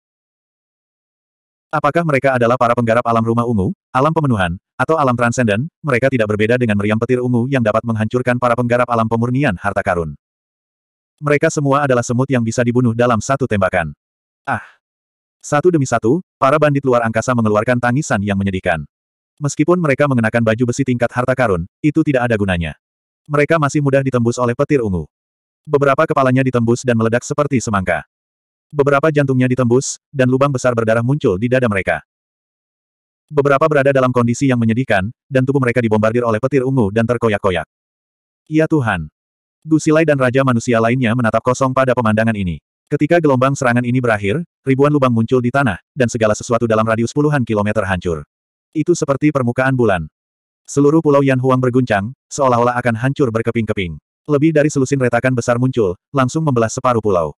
Apakah mereka adalah para penggarap alam rumah ungu, alam pemenuhan, atau alam transenden, mereka tidak berbeda dengan meriam petir ungu yang dapat menghancurkan para penggarap alam pemurnian harta karun. Mereka semua adalah semut yang bisa dibunuh dalam satu tembakan. Ah! Satu demi satu, para bandit luar angkasa mengeluarkan tangisan yang menyedihkan. Meskipun mereka mengenakan baju besi tingkat harta karun, itu tidak ada gunanya. Mereka masih mudah ditembus oleh petir ungu. Beberapa kepalanya ditembus dan meledak seperti semangka. Beberapa jantungnya ditembus, dan lubang besar berdarah muncul di dada mereka. Beberapa berada dalam kondisi yang menyedihkan, dan tubuh mereka dibombardir oleh petir ungu dan terkoyak-koyak. Ya Tuhan! Gusilai dan Raja Manusia lainnya menatap kosong pada pemandangan ini. Ketika gelombang serangan ini berakhir, ribuan lubang muncul di tanah, dan segala sesuatu dalam radius puluhan kilometer hancur. Itu seperti permukaan bulan. Seluruh pulau Yan Huang berguncang, seolah-olah akan hancur berkeping-keping. Lebih dari selusin retakan besar muncul, langsung membelah separuh pulau.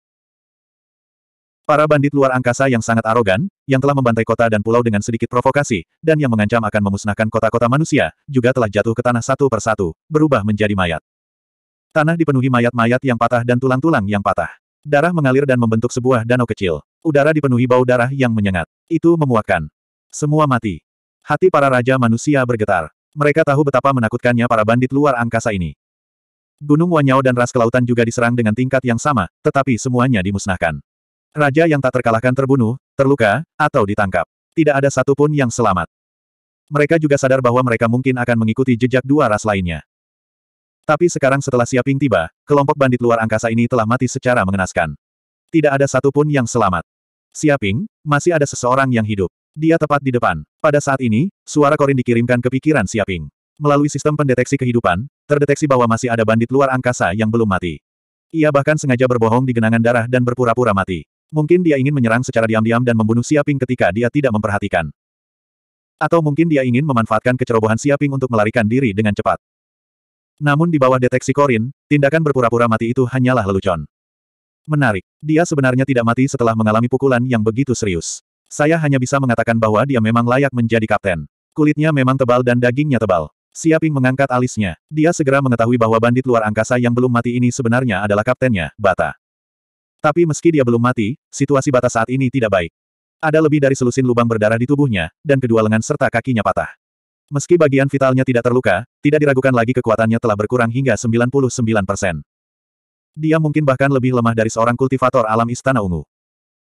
Para bandit luar angkasa yang sangat arogan, yang telah membantai kota dan pulau dengan sedikit provokasi, dan yang mengancam akan memusnahkan kota-kota manusia, juga telah jatuh ke tanah satu persatu, berubah menjadi mayat. Tanah dipenuhi mayat-mayat yang patah dan tulang-tulang yang patah. Darah mengalir dan membentuk sebuah danau kecil. Udara dipenuhi bau darah yang menyengat. Itu memuakkan. Semua mati. Hati para raja manusia bergetar. Mereka tahu betapa menakutkannya para bandit luar angkasa ini. Gunung Wanyao dan ras kelautan juga diserang dengan tingkat yang sama, tetapi semuanya dimusnahkan. Raja yang tak terkalahkan terbunuh, terluka, atau ditangkap. Tidak ada satupun yang selamat. Mereka juga sadar bahwa mereka mungkin akan mengikuti jejak dua ras lainnya. Tapi sekarang setelah Siaping tiba, kelompok bandit luar angkasa ini telah mati secara mengenaskan. Tidak ada satupun yang selamat. Siaping, masih ada seseorang yang hidup. Dia tepat di depan. Pada saat ini, suara korin dikirimkan ke pikiran Siaping. Melalui sistem pendeteksi kehidupan, terdeteksi bahwa masih ada bandit luar angkasa yang belum mati. Ia bahkan sengaja berbohong di genangan darah dan berpura-pura mati. Mungkin dia ingin menyerang secara diam-diam dan membunuh Siaping ketika dia tidak memperhatikan. Atau mungkin dia ingin memanfaatkan kecerobohan Siaping untuk melarikan diri dengan cepat. Namun di bawah deteksi Korin, tindakan berpura-pura mati itu hanyalah lelucon. Menarik. Dia sebenarnya tidak mati setelah mengalami pukulan yang begitu serius. Saya hanya bisa mengatakan bahwa dia memang layak menjadi kapten. Kulitnya memang tebal dan dagingnya tebal. Siaping mengangkat alisnya. Dia segera mengetahui bahwa bandit luar angkasa yang belum mati ini sebenarnya adalah kaptennya, Bata. Tapi meski dia belum mati, situasi Bata saat ini tidak baik. Ada lebih dari selusin lubang berdarah di tubuhnya, dan kedua lengan serta kakinya patah. Meski bagian vitalnya tidak terluka, tidak diragukan lagi kekuatannya telah berkurang hingga 99 persen. Dia mungkin bahkan lebih lemah dari seorang kultivator alam Istana Ungu.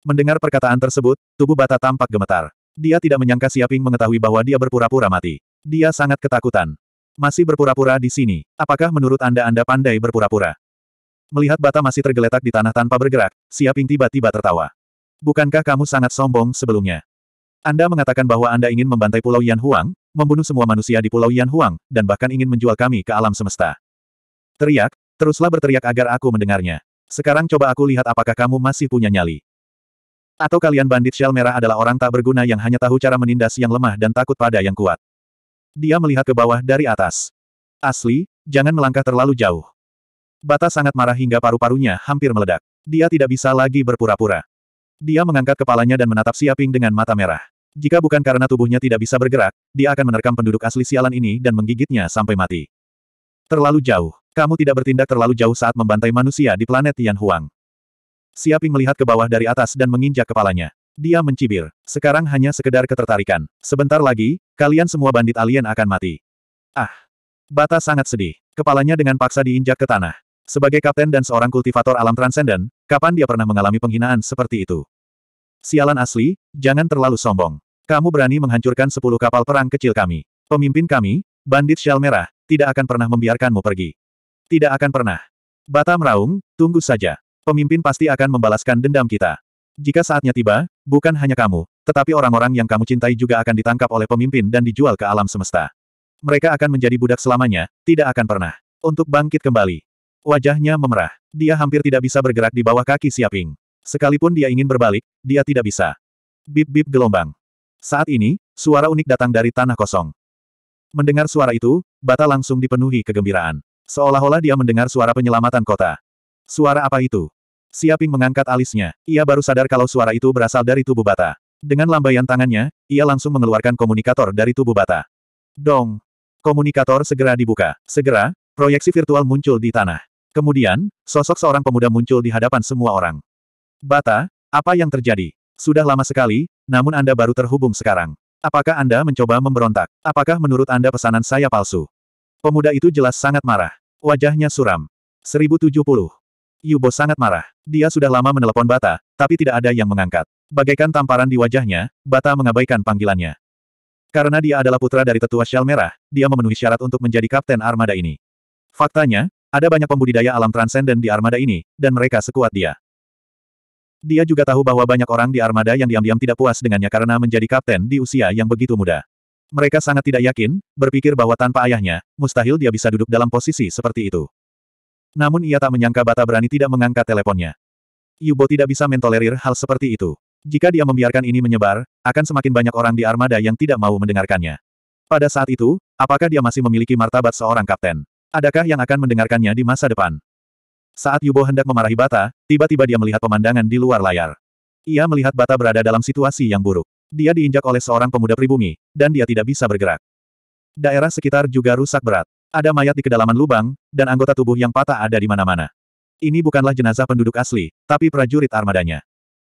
Mendengar perkataan tersebut, tubuh Bata tampak gemetar. Dia tidak menyangka Siaping mengetahui bahwa dia berpura-pura mati. Dia sangat ketakutan. Masih berpura-pura di sini. Apakah menurut Anda Anda pandai berpura-pura? Melihat Bata masih tergeletak di tanah tanpa bergerak, Siaping tiba-tiba tertawa. Bukankah kamu sangat sombong sebelumnya? Anda mengatakan bahwa Anda ingin membantai Pulau Yan Huang, membunuh semua manusia di Pulau Yanhuang, dan bahkan ingin menjual kami ke alam semesta. Teriak, teruslah berteriak agar aku mendengarnya. Sekarang coba aku lihat apakah kamu masih punya nyali. Atau kalian bandit shell merah adalah orang tak berguna yang hanya tahu cara menindas yang lemah dan takut pada yang kuat. Dia melihat ke bawah dari atas. Asli, jangan melangkah terlalu jauh. Bata sangat marah hingga paru-parunya hampir meledak. Dia tidak bisa lagi berpura-pura. Dia mengangkat kepalanya dan menatap Siaping dengan mata merah. Jika bukan karena tubuhnya tidak bisa bergerak, dia akan menerkam penduduk asli sialan ini dan menggigitnya sampai mati. Terlalu jauh. Kamu tidak bertindak terlalu jauh saat membantai manusia di planet Tian Huang. Siaping melihat ke bawah dari atas dan menginjak kepalanya. Dia mencibir. Sekarang hanya sekedar ketertarikan. Sebentar lagi, kalian semua bandit alien akan mati. Ah. Bata sangat sedih. Kepalanya dengan paksa diinjak ke tanah. Sebagai kapten dan seorang kultivator alam transenden, kapan dia pernah mengalami penghinaan seperti itu? Sialan asli, jangan terlalu sombong. Kamu berani menghancurkan sepuluh kapal perang kecil kami. Pemimpin kami, Bandit Shell Merah, tidak akan pernah membiarkanmu pergi. Tidak akan pernah. Bata meraung, tunggu saja. Pemimpin pasti akan membalaskan dendam kita. Jika saatnya tiba, bukan hanya kamu, tetapi orang-orang yang kamu cintai juga akan ditangkap oleh pemimpin dan dijual ke alam semesta. Mereka akan menjadi budak selamanya, tidak akan pernah. Untuk bangkit kembali. Wajahnya memerah. Dia hampir tidak bisa bergerak di bawah kaki Siaping. Sekalipun dia ingin berbalik, dia tidak bisa. Bip-bip gelombang. Saat ini, suara unik datang dari tanah kosong. Mendengar suara itu, Bata langsung dipenuhi kegembiraan. Seolah-olah dia mendengar suara penyelamatan kota. Suara apa itu? Siaping mengangkat alisnya. Ia baru sadar kalau suara itu berasal dari tubuh Bata. Dengan lambaian tangannya, ia langsung mengeluarkan komunikator dari tubuh Bata. Dong! Komunikator segera dibuka. Segera, proyeksi virtual muncul di tanah. Kemudian, sosok seorang pemuda muncul di hadapan semua orang. Bata, apa yang terjadi? Sudah lama sekali, namun Anda baru terhubung sekarang. Apakah Anda mencoba memberontak? Apakah menurut Anda pesanan saya palsu? Pemuda itu jelas sangat marah. Wajahnya suram. 1070. Yubo sangat marah. Dia sudah lama menelepon Bata, tapi tidak ada yang mengangkat. Bagaikan tamparan di wajahnya, Bata mengabaikan panggilannya. Karena dia adalah putra dari tetua Shell Merah, dia memenuhi syarat untuk menjadi kapten armada ini. Faktanya, ada banyak pembudidaya alam transenden di armada ini, dan mereka sekuat dia. Dia juga tahu bahwa banyak orang di armada yang diam-diam tidak puas dengannya karena menjadi kapten di usia yang begitu muda. Mereka sangat tidak yakin, berpikir bahwa tanpa ayahnya, mustahil dia bisa duduk dalam posisi seperti itu. Namun ia tak menyangka Bata berani tidak mengangkat teleponnya. Yubo tidak bisa mentolerir hal seperti itu. Jika dia membiarkan ini menyebar, akan semakin banyak orang di armada yang tidak mau mendengarkannya. Pada saat itu, apakah dia masih memiliki martabat seorang kapten? Adakah yang akan mendengarkannya di masa depan? Saat Yubo hendak memarahi Bata, tiba-tiba dia melihat pemandangan di luar layar. Ia melihat Bata berada dalam situasi yang buruk. Dia diinjak oleh seorang pemuda pribumi, dan dia tidak bisa bergerak. Daerah sekitar juga rusak berat. Ada mayat di kedalaman lubang, dan anggota tubuh yang patah ada di mana-mana. Ini bukanlah jenazah penduduk asli, tapi prajurit armadanya.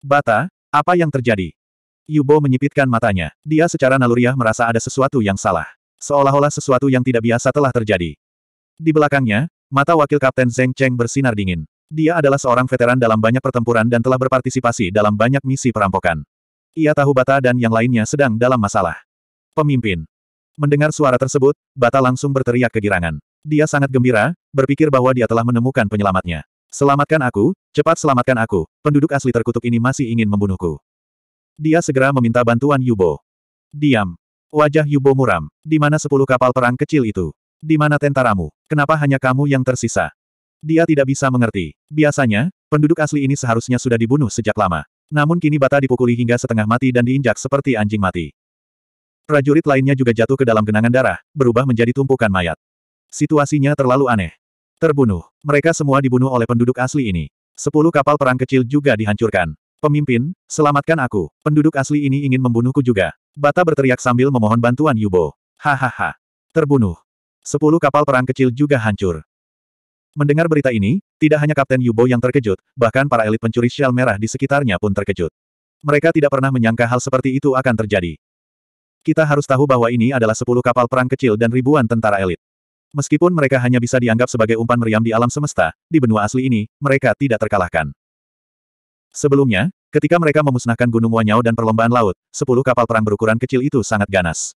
Bata, apa yang terjadi? Yubo menyipitkan matanya. Dia secara naluriah merasa ada sesuatu yang salah. Seolah-olah sesuatu yang tidak biasa telah terjadi. Di belakangnya, Mata wakil Kapten Zeng Cheng bersinar dingin. Dia adalah seorang veteran dalam banyak pertempuran dan telah berpartisipasi dalam banyak misi perampokan. Ia tahu Bata dan yang lainnya sedang dalam masalah. Pemimpin. Mendengar suara tersebut, Bata langsung berteriak kegirangan. Dia sangat gembira, berpikir bahwa dia telah menemukan penyelamatnya. Selamatkan aku, cepat selamatkan aku, penduduk asli terkutuk ini masih ingin membunuhku. Dia segera meminta bantuan Yubo. Diam. Wajah Yubo muram, di mana sepuluh kapal perang kecil itu. Di mana tentaramu? Kenapa hanya kamu yang tersisa? Dia tidak bisa mengerti. Biasanya, penduduk asli ini seharusnya sudah dibunuh sejak lama. Namun kini bata dipukuli hingga setengah mati dan diinjak seperti anjing mati. Prajurit lainnya juga jatuh ke dalam genangan darah, berubah menjadi tumpukan mayat. Situasinya terlalu aneh. Terbunuh. Mereka semua dibunuh oleh penduduk asli ini. Sepuluh kapal perang kecil juga dihancurkan. Pemimpin, selamatkan aku. Penduduk asli ini ingin membunuhku juga. Bata berteriak sambil memohon bantuan Yubo. Hahaha. Terbunuh. Sepuluh kapal perang kecil juga hancur. Mendengar berita ini, tidak hanya Kapten Yubo yang terkejut, bahkan para elit pencuri shell merah di sekitarnya pun terkejut. Mereka tidak pernah menyangka hal seperti itu akan terjadi. Kita harus tahu bahwa ini adalah sepuluh kapal perang kecil dan ribuan tentara elit. Meskipun mereka hanya bisa dianggap sebagai umpan meriam di alam semesta, di benua asli ini, mereka tidak terkalahkan. Sebelumnya, ketika mereka memusnahkan Gunung Wanyao dan perlombaan laut, sepuluh kapal perang berukuran kecil itu sangat ganas.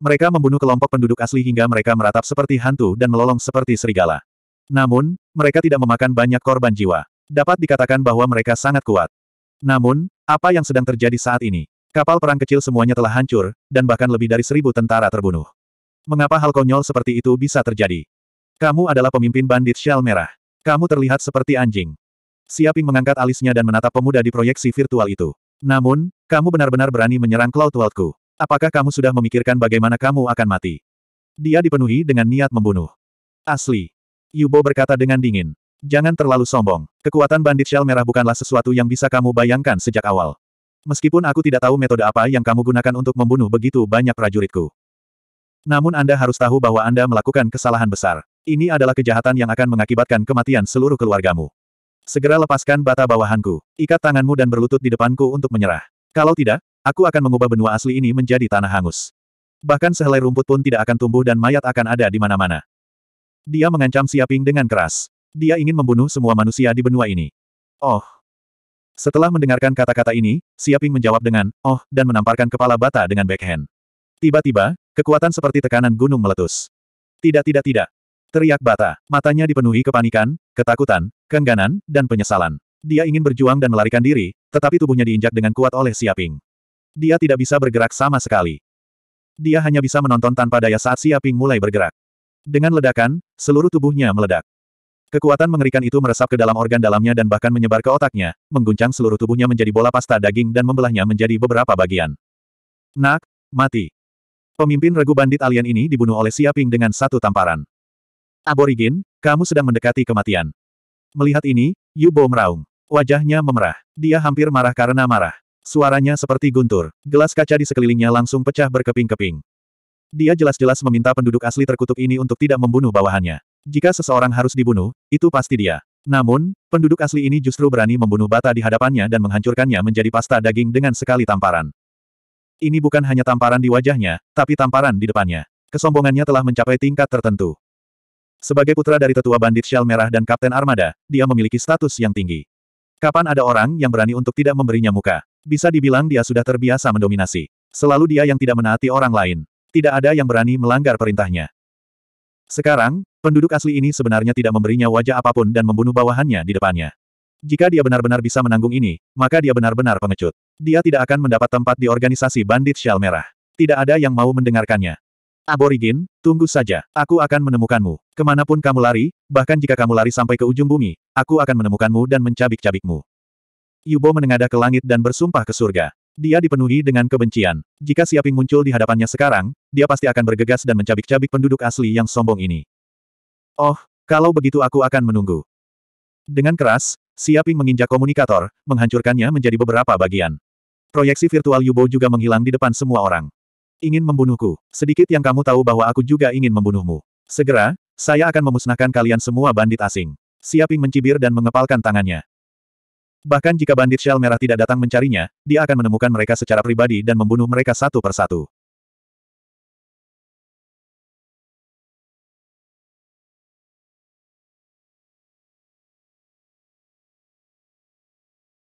Mereka membunuh kelompok penduduk asli hingga mereka meratap seperti hantu dan melolong seperti serigala. Namun, mereka tidak memakan banyak korban jiwa. Dapat dikatakan bahwa mereka sangat kuat. Namun, apa yang sedang terjadi saat ini? Kapal perang kecil semuanya telah hancur, dan bahkan lebih dari seribu tentara terbunuh. Mengapa hal konyol seperti itu bisa terjadi? Kamu adalah pemimpin bandit Shell Merah. Kamu terlihat seperti anjing. Siaping mengangkat alisnya dan menatap pemuda di proyeksi virtual itu. Namun, kamu benar-benar berani menyerang Cloud Worldku. Apakah kamu sudah memikirkan bagaimana kamu akan mati? Dia dipenuhi dengan niat membunuh. Asli. Yubo berkata dengan dingin. Jangan terlalu sombong. Kekuatan bandit shell merah bukanlah sesuatu yang bisa kamu bayangkan sejak awal. Meskipun aku tidak tahu metode apa yang kamu gunakan untuk membunuh begitu banyak prajuritku. Namun Anda harus tahu bahwa Anda melakukan kesalahan besar. Ini adalah kejahatan yang akan mengakibatkan kematian seluruh keluargamu. Segera lepaskan bata bawahanku. Ikat tanganmu dan berlutut di depanku untuk menyerah. Kalau tidak, Aku akan mengubah benua asli ini menjadi tanah hangus. Bahkan sehelai rumput pun tidak akan tumbuh dan mayat akan ada di mana-mana. Dia mengancam Siaping dengan keras. Dia ingin membunuh semua manusia di benua ini. Oh. Setelah mendengarkan kata-kata ini, Siaping menjawab dengan, oh, dan menamparkan kepala bata dengan backhand. Tiba-tiba, kekuatan seperti tekanan gunung meletus. Tidak tidak tidak. Teriak bata, matanya dipenuhi kepanikan, ketakutan, keengganan, dan penyesalan. Dia ingin berjuang dan melarikan diri, tetapi tubuhnya diinjak dengan kuat oleh Siaping. Dia tidak bisa bergerak sama sekali. Dia hanya bisa menonton tanpa daya saat Siaping mulai bergerak. Dengan ledakan, seluruh tubuhnya meledak. Kekuatan mengerikan itu meresap ke dalam organ dalamnya dan bahkan menyebar ke otaknya, mengguncang seluruh tubuhnya menjadi bola pasta daging dan membelahnya menjadi beberapa bagian. Nak, mati. Pemimpin regu bandit alien ini dibunuh oleh Siaping dengan satu tamparan. Aborigin, kamu sedang mendekati kematian. Melihat ini, Yubo meraung. Wajahnya memerah. Dia hampir marah karena marah. Suaranya seperti guntur, gelas kaca di sekelilingnya langsung pecah berkeping-keping. Dia jelas-jelas meminta penduduk asli terkutuk ini untuk tidak membunuh bawahannya. Jika seseorang harus dibunuh, itu pasti dia. Namun, penduduk asli ini justru berani membunuh bata di hadapannya dan menghancurkannya menjadi pasta daging dengan sekali tamparan. Ini bukan hanya tamparan di wajahnya, tapi tamparan di depannya. Kesombongannya telah mencapai tingkat tertentu. Sebagai putra dari tetua bandit Shell Merah dan Kapten Armada, dia memiliki status yang tinggi. Kapan ada orang yang berani untuk tidak memberinya muka? Bisa dibilang dia sudah terbiasa mendominasi. Selalu dia yang tidak menaati orang lain. Tidak ada yang berani melanggar perintahnya. Sekarang, penduduk asli ini sebenarnya tidak memberinya wajah apapun dan membunuh bawahannya di depannya. Jika dia benar-benar bisa menanggung ini, maka dia benar-benar pengecut. Dia tidak akan mendapat tempat di organisasi bandit Shell Merah. Tidak ada yang mau mendengarkannya. Aborigin, tunggu saja. Aku akan menemukanmu. Kemanapun kamu lari, bahkan jika kamu lari sampai ke ujung bumi, aku akan menemukanmu dan mencabik-cabikmu. Yubo menengadah ke langit dan bersumpah ke surga. Dia dipenuhi dengan kebencian. Jika Siaping muncul di hadapannya sekarang, dia pasti akan bergegas dan mencabik-cabik penduduk asli yang sombong ini. Oh, kalau begitu aku akan menunggu. Dengan keras, Siaping menginjak komunikator, menghancurkannya menjadi beberapa bagian. Proyeksi virtual Yubo juga menghilang di depan semua orang. Ingin membunuhku. Sedikit yang kamu tahu bahwa aku juga ingin membunuhmu. Segera, saya akan memusnahkan kalian semua bandit asing. Siaping mencibir dan mengepalkan tangannya. Bahkan jika bandit shell merah tidak datang mencarinya, dia akan menemukan mereka secara pribadi dan membunuh mereka satu persatu.